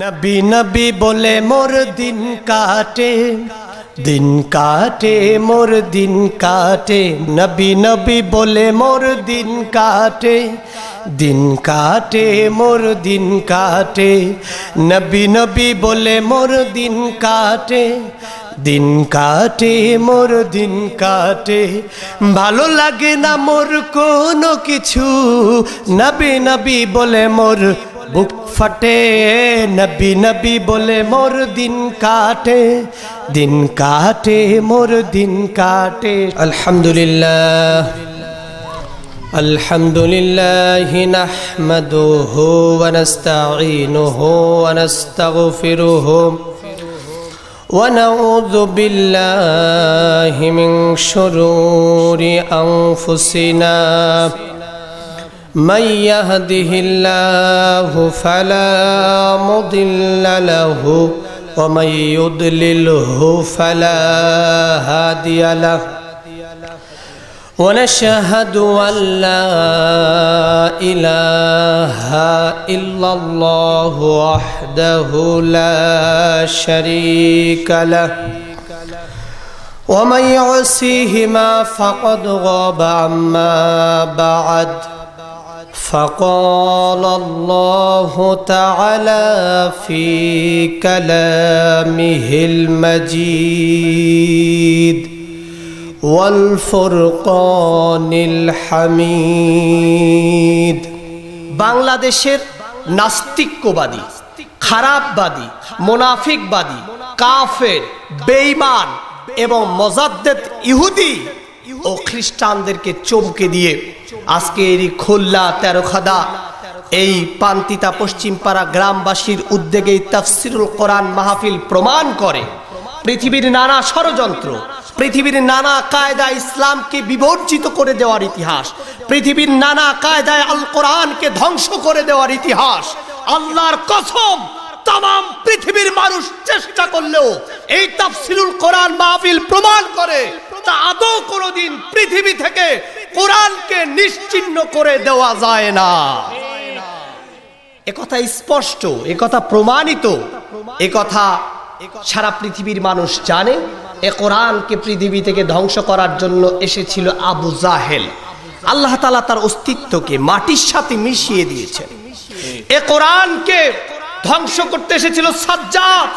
নবি নবি বলে মোর দিন কাটে দিন কাটে মোর দিন কাটে নবি নবি বলে মোর দিন কাটে দিন কাটে মোর দিন কাটে নবি নবি বলে মোর দিন কাটে দিন কাটে মোর দিন কাটে ভালো লাগে না মোর কোনো কিছু নবি নবি বলে মোর বুক ফটে নবী নবী বলে মোর দিন কাটে দিন কাটে মোর দিন কাটে আলহামদুলিল্লাহ الحمد لله نحمده ونستعينه ونستغفره ونعوذ بالله من شرور أنفسنا من يهده الله فلا مضل له ومن يضلله فلا هادي له ونشهد أن لا إله إلا الله وحده لا شريك له ومن يعصيهما فقد غاب عما بعد فقال الله تعالى في كلامه المجيد والفرقان الحميد বাংলাদেশের নাস্তিক্যবাদী খারাপবাদী মোনাফিকবাদী কাফের বেইমান এবং মজাদ্দেদ ইহুদি ও খ্রিস্টানদেরকে চমকে দিয়ে আজকে এরই খোল্লা তেরোখাদা এই পান্তিতা পশ্চিমপাড়া গ্রামবাসীর উদ্যোগে তাফসিরুল কোরআন মাহফিল প্রমাণ করে পৃথিবীর নানা ষড়যন্ত্র পৃথিবীর নানা কায়দা ইসলামকে বিবর্জিত করে দেওয়ার ইতিহাস পৃথিবীর নানা কায়দায় আল কোরআনকে ধ্বংস করে দেওয়ার ইতিহাস আল্লাহর কসম তাম পৃথিবীর মানুষ চেষ্টা করলেও এই তাফসিরুল কোরআন মাহফিল প্রমাণ করে তা আদৌ কোনদিন পৃথিবী থেকে কোরআনকে নিশ্চিন্ন করে দেওয়া যায় না একথা স্পষ্ট একথা প্রমাণিত একথা সারা পৃথিবীর মানুষ জানে এ কোরআনকে পৃথিবী থেকে ধ্বংস করার জন্য এসেছিল আবু জাহেল আল্লাহ তালা তার অস্তিত্বকে মাটির সাথে মিশিয়ে দিয়েছেন এ কোরআনকে ধ্বংস করতে এসেছিল সাজ্জাদ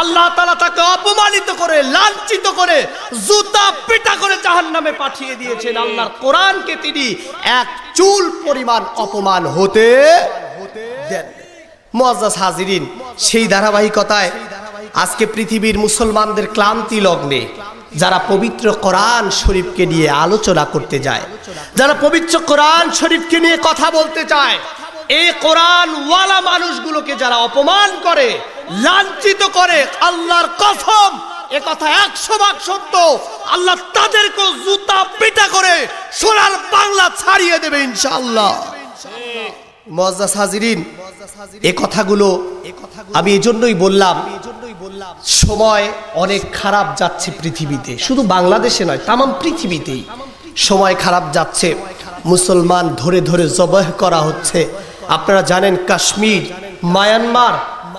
আল্লাহ তালা তাকে অপমানিত করে লাঞ্ছিত করে জুতা পিটা করে জাহান নামে পাঠিয়ে দিয়েছেন আল্লাহর কোরআনকে তিনি এক চুল পরিমাণ অপমান হতে দেন হাজিরিন সেই ধারাবাহিকতায় আজকে পৃথিবীর মুসলমানদের ক্লান্তি লগ্নে যারা পবিত্র কোরআন শরীফকে নিয়ে আলোচনা করতে যায় যারা পবিত্র কোরআন শরীফকে নিয়ে কথা বলতে চায় এই কোরআন ওয়ালা মানুষগুলোকে যারা অপমান করে লাঞ্ছিত করে আল্লাহর কসম এ কথা একশো ভাগ সত্য আল্লাহ তাদেরকে জুতা পিটা করে সোনার বাংলা ছাড়িয়ে দেবে ইনশাআল্লাহ মজা সাজিরিন এ কথাগুলো আমি এজন্যই বললাম সময় অনেক খারাপ যাচ্ছে পৃথিবীতে শুধু বাংলাদেশে নয় তামাম পৃথিবীতেই সময় খারাপ যাচ্ছে মুসলমান ধরে ধরে জবাহ করা হচ্ছে আপনারা জানেন কাশ্মীর মায়ানমার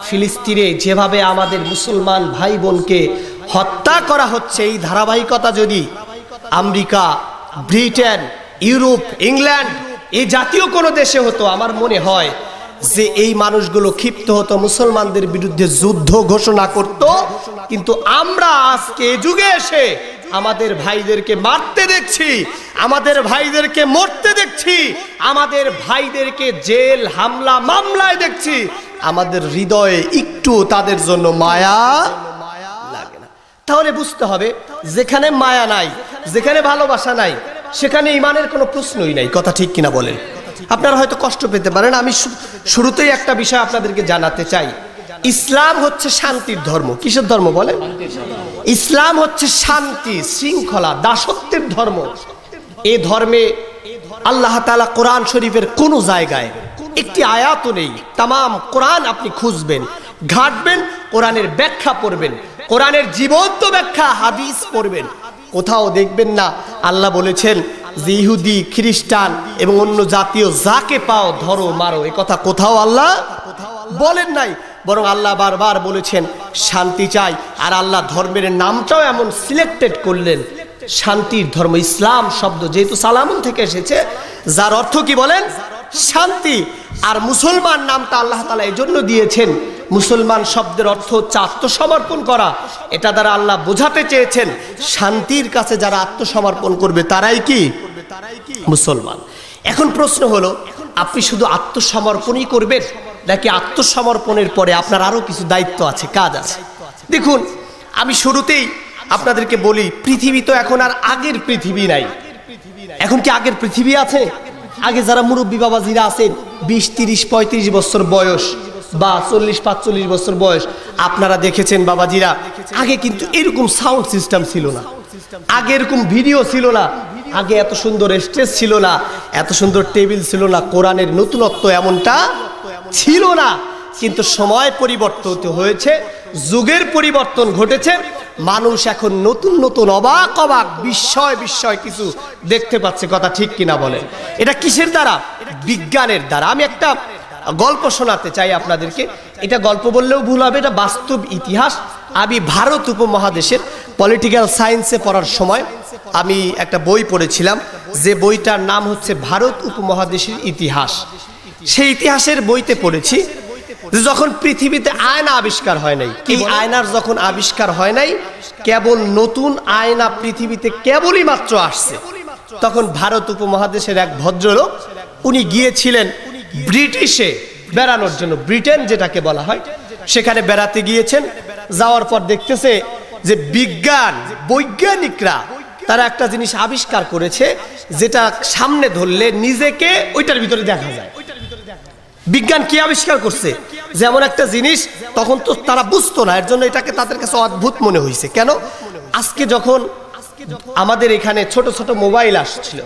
ফিলিস্তিনে যেভাবে আমাদের মুসলমান ভাই বোনকে হত্যা করা হচ্ছে এই ধারাবাহিকতা যদি আমেরিকা ব্রিটেন ইউরোপ ইংল্যান্ড এই জাতীয় কোনো দেশে হতো আমার মনে হয় যে এই মানুষগুলো ক্ষিপ্ত হতো মুসলমানদের বিরুদ্ধে যুদ্ধ ঘোষণা করত কিন্তু আমরা আজকে যুগে এসে আমাদের ভাইদেরকে মারতে দেখছি আমাদের ভাইদেরকে মরতে দেখছি আমাদের ভাইদেরকে জেল হামলা মামলায় দেখছি আমাদের হৃদয়ে একটু তাদের জন্য মায়া লাগে না তাহলে বুঝতে হবে যেখানে মায়া নাই যেখানে ভালোবাসা নাই সেখানে ইমানের কোনো প্রশ্নই নাই কথা ঠিক কিনা বলেন আপনারা হয়তো কষ্ট পেতে পারেন আমি শুরুতেই একটা বিষয় আপনাদেরকে জানাতে চাই ইসলাম হচ্ছে শান্তির ধর্ম কিসের ধর্ম বলে ইসলাম হচ্ছে শান্তি শৃঙ্খলা দাসত্বের ধর্ম এ ধর্মে আল্লাহ তালা কোরআন শরীফের কোন জায়গায় একটি আয়াতও নেই তাম কোরআন আপনি খুঁজবেন ঘাটবেন কোরআনের ব্যাখ্যা পড়বেন কোরআনের জীবন্ত ব্যাখ্যা হাদিস পড়বেন কোথাও দেখবেন না আল্লাহ বলেছেন যে ইহুদি খ্রিস্টান এবং অন্য জাতীয় যাকে পাও ধরো মারো এ কথা কোথাও আল্লাহ বলেন নাই বরং আল্লাহ বারবার বলেছেন শান্তি চাই আর আল্লাহ ধর্মের নামটাও এমন সিলেক্টেড করলেন শান্তির ধর্ম ইসলাম শব্দ যেহেতু সালামুন থেকে এসেছে যার অর্থ কি বলেন শান্তি আর মুসলমান নামটা আল্লাহ তালা এই জন্য দিয়েছেন মুসলমান শব্দের অর্থ হচ্ছে আত্মসমর্পণ করা এটা দ্বারা আল্লাহ বোঝাতে চেয়েছেন শান্তির কাছে যারা আত্মসমর্পণ করবে তারাই কি মুসলমান এখন প্রশ্ন হলো আপনি শুধু আত্মসমর্পণই করবেন নাকি আত্মসমর্পণের পরে আপনার আরও কিছু দায়িত্ব আছে কাজ আছে দেখুন আমি শুরুতেই আপনাদেরকে বলি পৃথিবী তো এখন আর আগের পৃথিবী নাই এখন কি আগের পৃথিবী আছে আগে যারা মুরব্বী বাবাজিরা আছেন বিশ তিরিশ পঁয়ত্রিশ বছর বয়স বা চল্লিশ পাঁচচল্লিশ বছর বয়স আপনারা দেখেছেন বাবাজিরা আগে কিন্তু এরকম সাউন্ড সিস্টেম ছিল না আগে এরকম ভিডিও ছিল না আগে এত সুন্দর স্টেজ ছিল না এত সুন্দর টেবিল ছিল না কোরআনের নতুনত্ব এমনটা ছিল না কিন্তু সময় পরিবর্তিত হয়েছে যুগের পরিবর্তন ঘটেছে মানুষ এখন নতুন নতুন অবাক অবাক বিস্ময় বিস্ময় কিছু দেখতে পাচ্ছে কথা ঠিক কিনা বলে এটা কিসের দ্বারা বিজ্ঞানের দ্বারা আমি একটা গল্প শোনাতে চাই আপনাদেরকে এটা গল্প বললেও ভুল হবে এটা বাস্তব ইতিহাস আমি ভারত উপমহাদেশের পলিটিক্যাল সায়েন্সে পড়ার সময় আমি একটা বই পড়েছিলাম যে বইটার নাম হচ্ছে ভারত উপমহাদেশের ইতিহাস সেই ইতিহাসের বইতে পড়েছি যখন পৃথিবীতে আয়না আবিষ্কার হয় নাই এই আয়নার যখন আবিষ্কার হয় নাই কেবল নতুন আয়না পৃথিবীতে কেবলই মাত্র আসছে তখন ভারত উপমহাদেশের এক ভদ্রলোক উনি গিয়েছিলেন ব্রিটিশে বেড়ানোর জন্য ব্রিটেন যেটাকে বলা হয় সেখানে বেড়াতে গিয়েছেন যাওয়ার পর দেখতেছে যে বিজ্ঞান বৈজ্ঞানিকরা তারা একটা জিনিস আবিষ্কার করেছে যেটা সামনে ধরলে নিজেকে ওইটার ভিতরে দেখা যায় বিজ্ঞান কি আবিষ্কার করছে যেমন একটা জিনিস তখন তো তারা বুঝতো না এর জন্য এটাকে তাদের কাছে অদ্ভুত মনে হয়েছে কেন আজকে যখন আমাদের এখানে ছোট ছোট মোবাইল আসছিল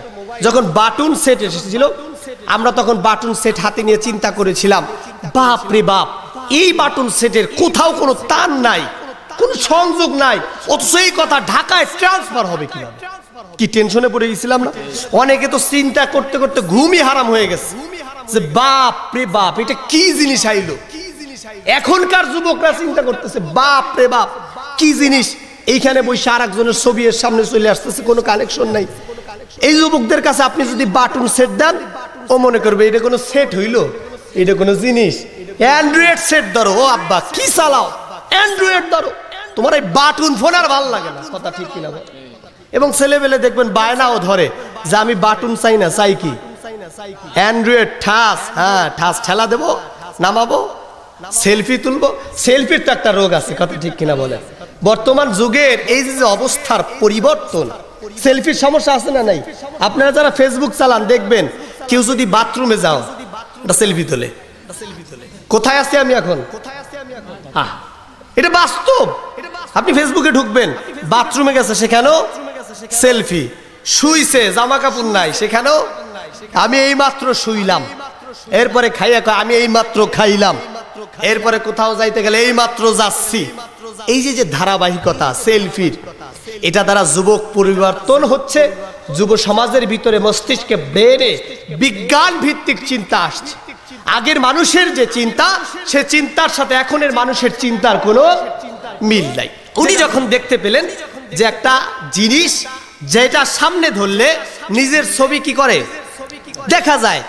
যখন বাটুন সেট এসেছিল আমরা তখন বাটুন সেট হাতে নিয়ে চিন্তা করেছিলাম বাপ রে বাপ এই বাটুন সেটের কোথাও কোনো তান নাই কোনো সংযোগ নাই অথচ এই কথা ঢাকায় ট্রান্সফার হবে কিভাবে কি টেনশনে পড়ে গেছিলাম না অনেকে তো চিন্তা করতে করতে ঘুমই হারাম হয়ে গেছে যে বাপ রে বাপ এটা কি জিনিস আইলো এখনকার যুবকরা চিন্তা করতেছে বাপ রে বাপ কি জিনিস এইখানে বসে আর একজনের ছবি এর সামনে চলে আসতেছে কোনো কালেকশন নাই এই যুবকদের কাছে আপনি যদি বাটুন সেট দেন ও মনে করবে এটা কোনো সেট হইল এটা কোনো জিনিস অ্যান্ড্রয়েড সেট ধরো ও আব্বা কি চালাও অ্যান্ড্রয়েড ধরো তোমার এই বাটুন ফোন আর ভাল লাগে না কথা ঠিক কিনা এবং ছেলেবেলে দেখবেন বায়নাও ধরে যে আমি বাটুন চাই না চাই কি অ্যান্ড্রয়েড ঠাস হ্যাঁ ঠাস ঠেলা দেবো নামাবো সেলফি তুলবো সেলফির তো একটা রোগ আছে কথা ঠিক কিনা বলে বর্তমান যুগের এই যে অবস্থার পরিবর্তন সেলফির সমস্যা আছে না নাই আপনারা যারা ফেসবুক চালান দেখবেন কেউ যদি বাথরুমে যাও সেলফি তোলে কোথায় আছি আমি এখন এটা বাস্তব আপনি ফেসবুকে ঢুকবেন বাথরুমে গেছে সেখানেও সেলফি শুইছে জামা কাপড় নাই সেখানেও আমি এই মাত্র শুইলাম এরপরে খাইয়া কয় আমি এই মাত্র খাইলাম এরপরে কোথাও যাইতে গেলে এই মাত্র যাচ্ছি এই যে যে ধারাবাহিকতা সেলফির এটা দ্বারা যুবক পরিবর্তন হচ্ছে যুব সমাজের ভিতরে মস্তিষ্কে বেড়ে বিজ্ঞান ভিত্তিক চিন্তা আসছে আগের মানুষের যে চিন্তা সে চিন্তার সাথে এখনের মানুষের চিন্তার কোনো মিল নাই উনি যখন দেখতে পেলেন যে একটা জিনিস যেটা সামনে ধরলে নিজের ছবি কি করে দেখা যায়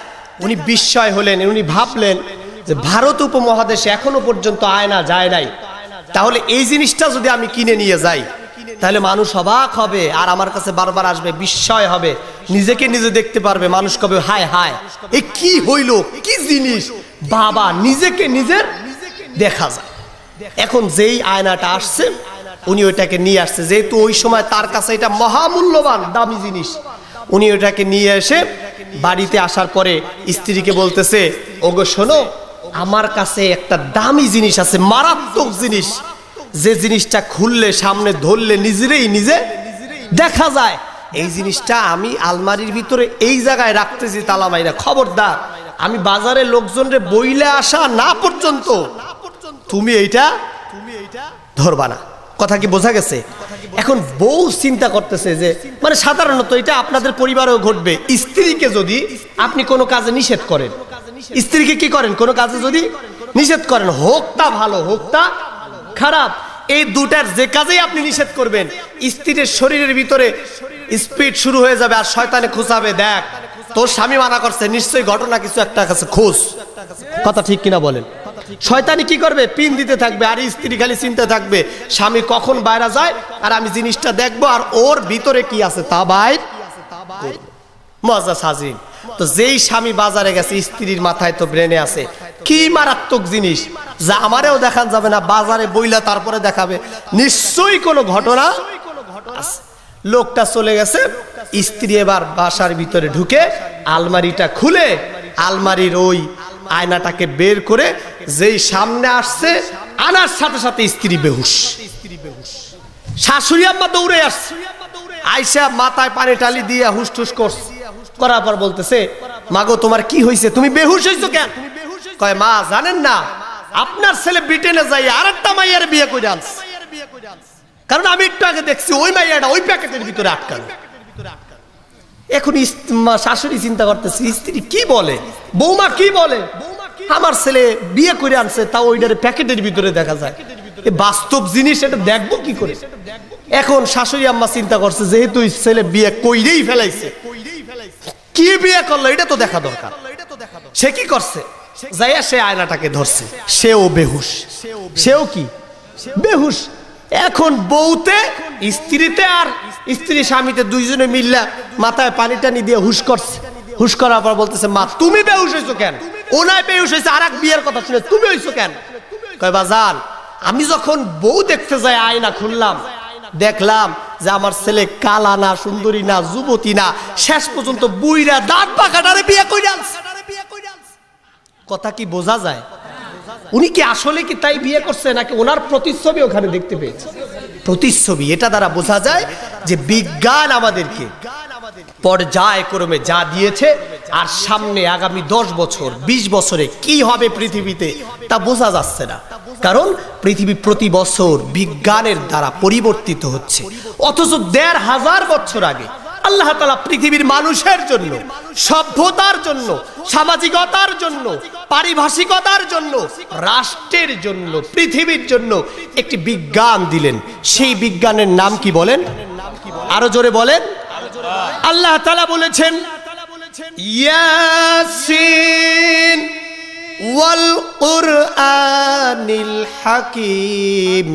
উনি বিস্ময় হলেন উনি ভাবলেন যে ভারত উপমহাদেশে এখনো পর্যন্ত আয়না যায় নাই তাহলে এই জিনিসটা যদি আমি কিনে নিয়ে যাই তাহলে মানুষ অবাক হবে আর আমার কাছে বারবার আসবে বিস্ময় হবে নিজেকে নিজে দেখতে পারবে মানুষ কবে হায় হায় এ কি হইল কি জিনিস বাবা নিজেকে নিজের দেখা যায় এখন যেই আয়নাটা আসছে উনি ওইটাকে নিয়ে আসছে যেহেতু ওই সময় তার কাছে এটা মহামূল্যবান দামি জিনিস উনি ওইটাকে নিয়ে এসে বাড়িতে আসার পরে স্ত্রীকে বলতেছে ওগো শোনো আমার কাছে একটা দামি জিনিস আছে মারাত্মক জিনিস যে জিনিসটা খুললে সামনে ধরলে নিজেরই নিজে দেখা যায় এই জিনিসটা আমি আলমারির ভিতরে এই জায়গায় রাখতেছি তালামাইরা খবরদার আমি বাজারে লোকজনরে বইলে আসা না পর্যন্ত তুমি এইটা তুমি এইটা ধরবা না কথা কি বোঝা গেছে এখন বউ চিন্তা করতেছে যে মানে সাধারণত এটা আপনাদের পরিবারেও ঘটবে স্ত্রীকে যদি আপনি কোনো কাজে নিষেধ করেন স্ত্রীকে কি করেন কোনো কাজে যদি নিষেধ করেন হোক তা ভালো হোক তা খারাপ এই দুটার যে কাজেই আপনি নিষেধ করবেন স্ত্রীর শরীরের ভিতরে স্পিড শুরু হয়ে যাবে আর শয়তানে খুঁজাবে দেখ তোর স্বামী মানা করছে নিশ্চয়ই ঘটনা কিছু একটা কাছে খোঁজ কথা ঠিক কিনা বলেন শয়তানি কি করবে পিন দিতে থাকবে আর স্ত্রী খালি চিনতে থাকবে স্বামী কখন বাইরে যায় আর আমি জিনিসটা দেখবো আর ওর ভিতরে কি আছে তা বাইর মজা সাজিন তো যেই স্বামী বাজারে গেছে স্ত্রীর মাথায় তো ব্রেনে আছে কি মারাত্মক জিনিস যা আমারেও দেখান যাবে না বাজারে বইলা তারপরে দেখাবে নিশ্চয়ই কোনো ঘটনা লোকটা চলে গেছে স্ত্রী এবার বাসার ভিতরে ঢুকে আলমারিটা খুলে আলমারির ওই আয়নাটাকে বের করে যেই সামনে আসছে আনার সাথে সাথে স্ত্রী বেহুশ শাশুড়ি আম্মা দৌড়ে আসছে আইসা মাথায় পানি টালি দিয়ে হুস টুস করছে করার পর বলতেছে মাগো তোমার কি হয়েছে তুমি বেহুশ হয়েছো কেন কয় মা জানেন না আপনার ছেলে ব্রিটেনে যাই আর একটা মাইয়ার বিয়ে করে আনছে কারণ আমি একটু আগে দেখছি ওই মাইয়াটা ওই প্যাকেটের ভিতরে আটকানো এখন শাশুড়ি চিন্তা করতেছে স্ত্রী কি বলে বৌমা কি বলে বৌমা আমার ছেলে বিয়ে করে আনছে তা ওইটার প্যাকেটের ভিতরে দেখা যায় বাস্তব জিনিস এটা দেখবো কি করে এখন শাশুড়ি আম্মা চিন্তা করছে যেহেতু ছেলে বিয়ে কইরেই ফেলাইছে কি বিয়ে করলো এটা তো দেখা দরকার সে কি করছে যাইয়া সে আয়নাটাকে ধরছে সেও বেহুশ সেও কি বেহুশ এখন বউতে স্ত্রীতে আর স্ত্রী স্বামীতে দুইজনে মিল্লা মাথায় পানি টানি দিয়ে হুশ করছে হুশ করার পর বলতেছে মা তুমি বেহুশ হয়েছো কেন ওনায় বেহুশ হয়েছে আর এক বিয়ের কথা শুনে তুমি হয়েছো কেন কয় বাজান আমি যখন বউ দেখতে যাই আয়না খুললাম দেখলাম যে আমার ছেলে কালা না সুন্দরী না যুবতী না শেষ পর্যন্ত বুইরা দাঁত পাকাটারে বিয়ে করে কথা কি বোঝা যায় উনি কি আসলে কি তাই বিয়ে করছে নাকি ওনার প্রতিচ্ছবি ওখানে দেখতে পেয়েছে প্রতিচ্ছবি এটা দ্বারা বোঝা যায় যে বিজ্ঞান আমাদেরকে পর্যায়ক্রমে যা দিয়েছে আর সামনে আগামী দশ বছর ২০ বছরে কি হবে পৃথিবীতে তা বোঝা যাচ্ছে না কারণ পৃথিবী প্রতি বছর বিজ্ঞানের দ্বারা পরিবর্তিত হচ্ছে অথচ দেড় হাজার বছর আগে আল্লাহ তালা পৃথিবীর মানুষের জন্য সভ্যতার জন্য সামাজিকতার জন্য পারিভাষিকতার জন্য রাষ্ট্রের জন্য পৃথিবীর জন্য একটি বিজ্ঞান দিলেন সেই বিজ্ঞানের নাম কি বলেন আরো জোরে বলেন আল্লাহ তালা বলেছেন ওয়াল হাকিম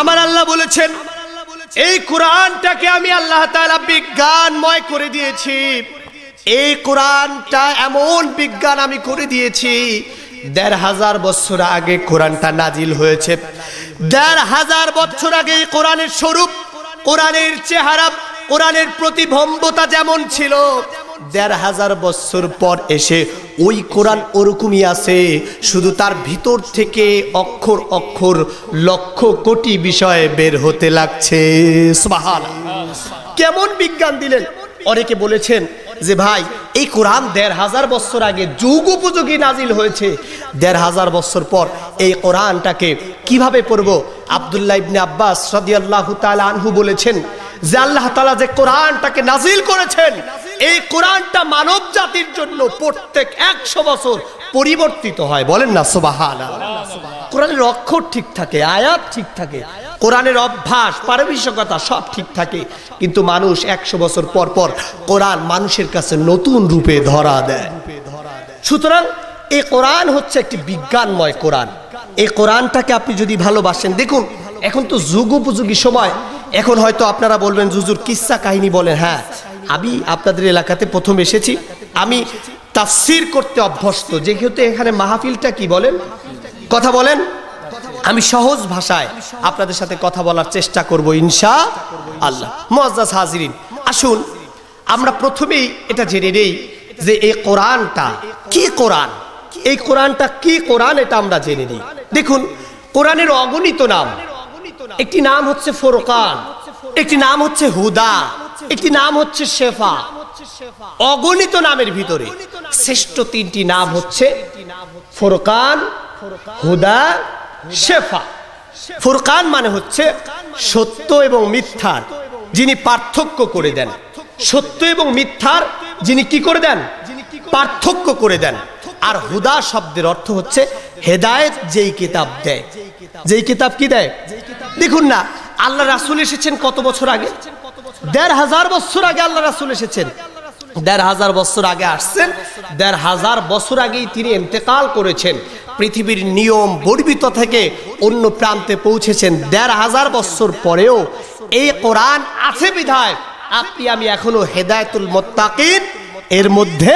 আমার আল্লাহ বলেছেন এই কোরআনটাকে আমি আল্লাহ তালা বিজ্ঞানময় করে দিয়েছি এই কোরআনটা এমন বিজ্ঞান আমি করে দিয়েছি দেড় হাজার বছর আগে কোরআনটা নাজিল হয়েছে দেড় হাজার বছর আগে কোরআনের স্বরূপ কোরআনের চেহারা কোরআনের প্রতিভম্বতা যেমন ছিল দেড় হাজার বছর পর এসে ওই কোরআন ওরকমই আছে শুধু তার ভিতর থেকে অক্ষর অক্ষর লক্ষ কোটি বিষয়ে বের হতে লাগছে কেমন বিজ্ঞান দিলেন অনেকে বলেছেন যে ভাই এই কোরআন দেড় হাজার বছর আগে যুগ উপযোগী নাজিল হয়েছে দেড় হাজার বছর পর এই কোরআনটাকে কিভাবে পড়ব আবদুল্লাহ ইবনে আব্বাস সদিয়াল্লাহ তাল আনহু বলেছেন যে আল্লাহ তালা যে কোরআনটাকে নাজিল করেছেন এই কোরআনটা মানব জাতির জন্য প্রত্যেক একশো বছর পরিবর্তিত হয় বলেন না সোবাহান কোরআনের অক্ষর ঠিক থাকে আয়াত ঠিক থাকে কোরআনের অভ্যাস পারবিশ্বকতা সব ঠিক থাকে কিন্তু মানুষ একশো বছর পর পর কোরআন মানুষের কাছে নতুন রূপে ধরা দেয় সুতরাং এই কোরআন হচ্ছে একটি বিজ্ঞানময় কোরআন এই কোরআনটাকে আপনি যদি ভালোবাসেন দেখুন এখন তো যুগ উপযোগী সময় এখন হয়তো আপনারা বলবেন জুজুর কিসা কাহিনী বলেন হ্যাঁ আমি আপনাদের এলাকাতে প্রথম এসেছি আমি তাফসির করতে অভ্যস্ত যেহেতু এখানে মাহফিলটা কি বলেন কথা বলেন আমি সহজ ভাষায় আপনাদের সাথে কথা বলার চেষ্টা করব ইনশা আল্লাহ মজাজ হাজিরিন আসুন আমরা প্রথমেই এটা জেনে নেই যে এই কোরআনটা কি কোরআন এই কোরআনটা কি কোরআন এটা আমরা জেনে নিই দেখুন কোরআনের অগণিত নাম একটি নাম হচ্ছে ফোরকান একটি নাম হচ্ছে হুদা একটি নাম হচ্ছে শেফা অগণিত নামের ভিতরে শ্রেষ্ঠ তিনটি নাম হচ্ছে ফোরকান হুদা শেফা ফোরকান মানে হচ্ছে সত্য এবং মিথ্যার যিনি পার্থক্য করে দেন সত্য এবং মিথ্যার যিনি কি করে দেন পার্থক্য করে দেন আর হুদা শব্দের অর্থ হচ্ছে হেদায়েত যেই কিতাব দেয় যেই কিতাব কি দেয় দেখুন না আল্লাহ রাসুল এসেছেন কত বছর আগে দেড় হাজার বছর আগে আল্লাহ রাসুল এসেছেন দেড় হাজার বছর আগে আসছেন দেড় হাজার বছর আগেই তিনি এতেকাল করেছেন পৃথিবীর নিয়ম বর্বিত থেকে অন্য প্রান্তে পৌঁছেছেন দেড় হাজার বছর পরেও এই কোরআন আছে বিধায় আপনি আমি এখনো হেদায়তুল মোত্তাকিন এর মধ্যে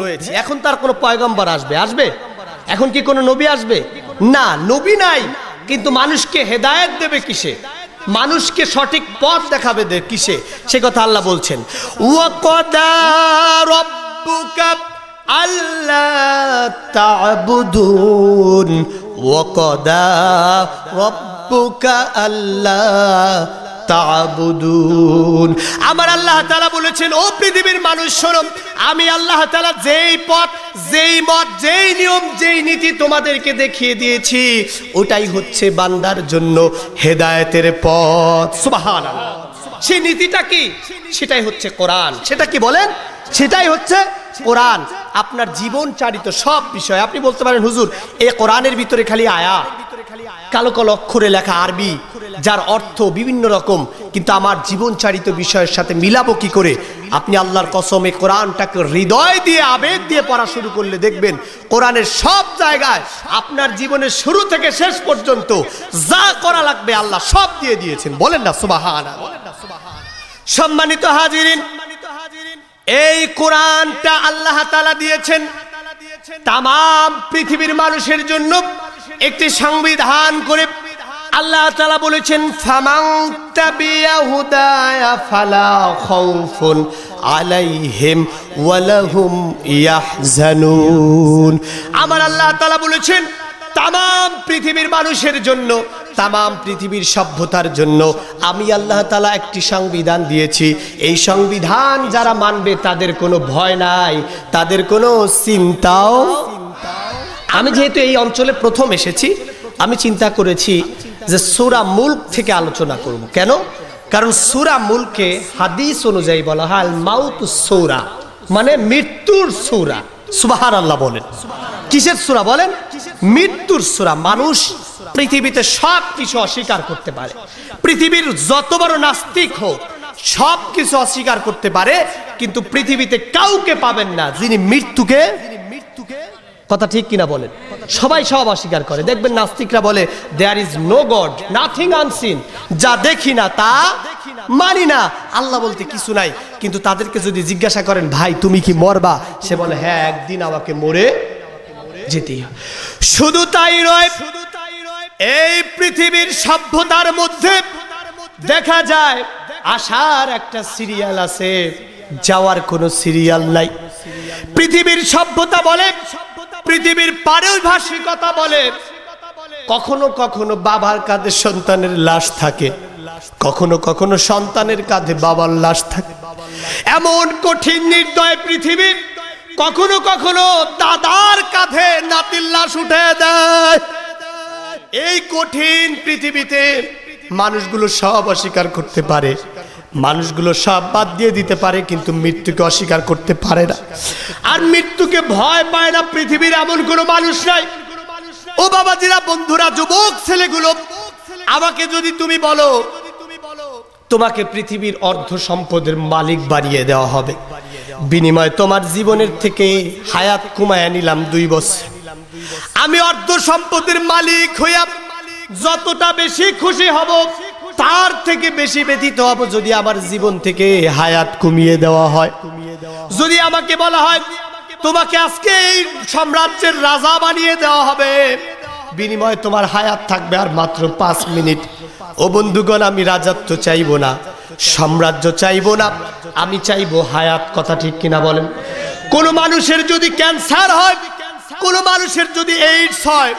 রয়েছে এখন তার কোনো পয়গম্বর আসবে আসবে এখন কি কোনো নবী আসবে না নবী নাই কিন্তু মানুষকে হেদায়ত দেবে কিসে মানুষকে সঠিক পথ দেখাবে কিসে সে কথা আল্লাহ বলছেন আল্লাহ আমার আল্লাহ তালা বলেছেন ও পৃথিবীর মানুষ শোনম আমি আল্লাহ তালা যেই পথ যেই মত যেই নিয়ম যেই নীতি তোমাদেরকে দেখিয়ে দিয়েছি ওটাই হচ্ছে বান্দার জন্য হেদায়েতের পথ সুবাহান সেই নীতিটা কি সেটাই হচ্ছে কোরআন সেটা কি বলেন সেটাই হচ্ছে কোরআন আপনার জীবন চারিত সব বিষয় আপনি বলতে পারেন হুজুর এ কোরআনের ভিতরে খালি আয়া কালো কালো অক্ষরে লেখা আরবি যার অর্থ বিভিন্ন রকম কিন্তু আমার জীবন চারিত বিষয়ের সাথে মিলাবো কি করে আপনি আল্লাহর কসমে কোরআনটাকে হৃদয় দিয়ে আবেগ দিয়ে পড়া শুরু করলে দেখবেন কোরআনের সব জায়গায় আপনার জীবনের শুরু থেকে শেষ পর্যন্ত যা করা লাগবে আল্লাহ সব দিয়ে দিয়েছেন বলেন না সুবাহ সম্মানিত হাজির এই কোরআনটা আল্লাহ তালা দিয়েছেন তাম পৃথিবীর মানুষের জন্য একটি সংবিধান করে আল্লাহ তালা বলেছেন ওয়ালাহুম আমার আল্লাহ তালা বলেছেন তাম পৃথিবীর মানুষের জন্য তাম পৃথিবীর সভ্যতার জন্য আমি আল্লাহ তালা একটি সংবিধান দিয়েছি এই সংবিধান যারা মানবে তাদের কোনো ভয় নাই তাদের কোনো চিন্তাও আমি যেহেতু এই অঞ্চলে প্রথম এসেছি আমি চিন্তা করেছি যে সুরা মুল্ক থেকে আলোচনা করব কেন কারণ সুরা মুলকে হাদিস অনুযায়ী বলা হয় মাউত সৌরা মানে মৃত্যুর সৌরা সুবাহার আল্লাহ বলেন কিসের সুরা বলেন মৃত্যুর সুরা মানুষ পৃথিবীতে সব কিছু অস্বীকার করতে পারে পৃথিবীর যত বড় নাস্তিক হোক সব কিছু অস্বীকার করতে পারে কিন্তু পৃথিবীতে কাউকে পাবেন না যিনি মৃত্যুকে কথা ঠিক কিনা বলেন সবাই সব অস্বীকার করে দেখবেন নাস্তিকরা বলে there is no God nothing unseen যা দেখি না তা মানি না আল্লাহ বলতে কিছু নাই কিন্তু তাদেরকে যদি জিজ্ঞাসা করেন ভাই তুমি কি মরবা সে বলে হ্যাঁ একদিন আমাকে মরে যেতে শুধু তাই রয় এই পৃথিবীর সভ্যতার মধ্যে দেখা যায় আসার একটা সিরিয়াল আছে যাওয়ার কোনো সিরিয়াল নাই পৃথিবীর সভ্যতা বলে পৃথিবীর পারিভাষিকতা বলে কখনো কখনো বাবার কাদের সন্তানের লাশ থাকে কখনো কখনো সন্তানের কাঁধে বাবার লাশ থাকে এমন কঠিন নির্দয় পৃথিবীর কখনো কখনো দাদার কাঁধে নাতির লাশ উঠে দেয় এই কঠিন পৃথিবীতে মানুষগুলো সব অস্বীকার করতে পারে মানুষগুলো সব বাদ দিয়ে দিতে পারে কিন্তু মৃত্যুকে অস্বীকার করতে পারে না আর মৃত্যুকে ভয় পায় না পৃথিবীর এমন কোনো মানুষ নাই ও বাবাজিরা বন্ধুরা যুবক ছেলেগুলো আমাকে যদি তুমি বলো তোমাকে পৃথিবীর অর্ধ সম্পদের মালিক বাড়িয়ে দেওয়া হবে বিনিময় তোমার জীবনের থেকে হায়াত কুমায় নিলাম দুই বছর আমি অর্ধ সম্পদের মালিক হইয়া যতটা বেশি খুশি হব তার থেকে বেশি ব্যতীত হব যদি আমার জীবন থেকে হায়াত কমিয়ে দেওয়া হয় যদি আমাকে বলা হয় তোমাকে আজকে এই সাম্রাজ্যের রাজা বানিয়ে দেওয়া হবে বিনিময়ে তোমার হায়াত থাকবে আর মাত্র পাঁচ মিনিট ও বন্ধুগণ আমি রাজত্ব চাইব না সাম্রাজ্য চাইব না আমি চাইব হায়াত কথা ঠিক কিনা বলেন কোনো মানুষের যদি ক্যান্সার হয় কোনো মানুষের যদি এইডস হয়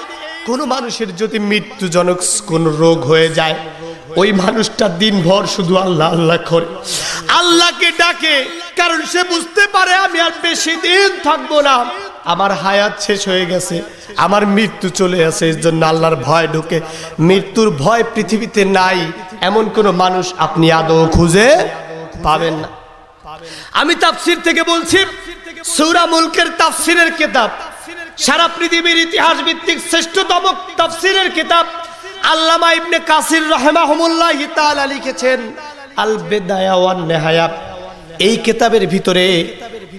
কোনো মানুষের যদি মৃত্যুজনক কোন রোগ হয়ে যায় ওই মানুষটা দিনভর শুধু আল্লাহ আল্লাহ করে আল্লাহকে ডাকে কারণ সে বুঝতে পারে আমি আর বেশি দিন থাকবো না আমার হায়াত শেষ হয়ে গেছে আমার মৃত্যু চলে আসে এর জন্য আল্লাহর ভয় ঢুকে মৃত্যুর ভয় পৃথিবীতে নাই এমন কোনো মানুষ আপনি আদৌ খুঁজে পাবেন না আমি তাফসির থেকে বলছি সৌরা মুলকের তাফসিরের কেতাব সারা পৃথিবীর ইতিহাস ভিত্তিক শ্রেষ্ঠতম তাফসিরের কেতাব আল্লামা ইবনে কাসির রহমাহমুল্লাহ তাআলা লিখেছেন আল বেদায়া ওয়ান নেহায়া এই কিতাবের ভিতরে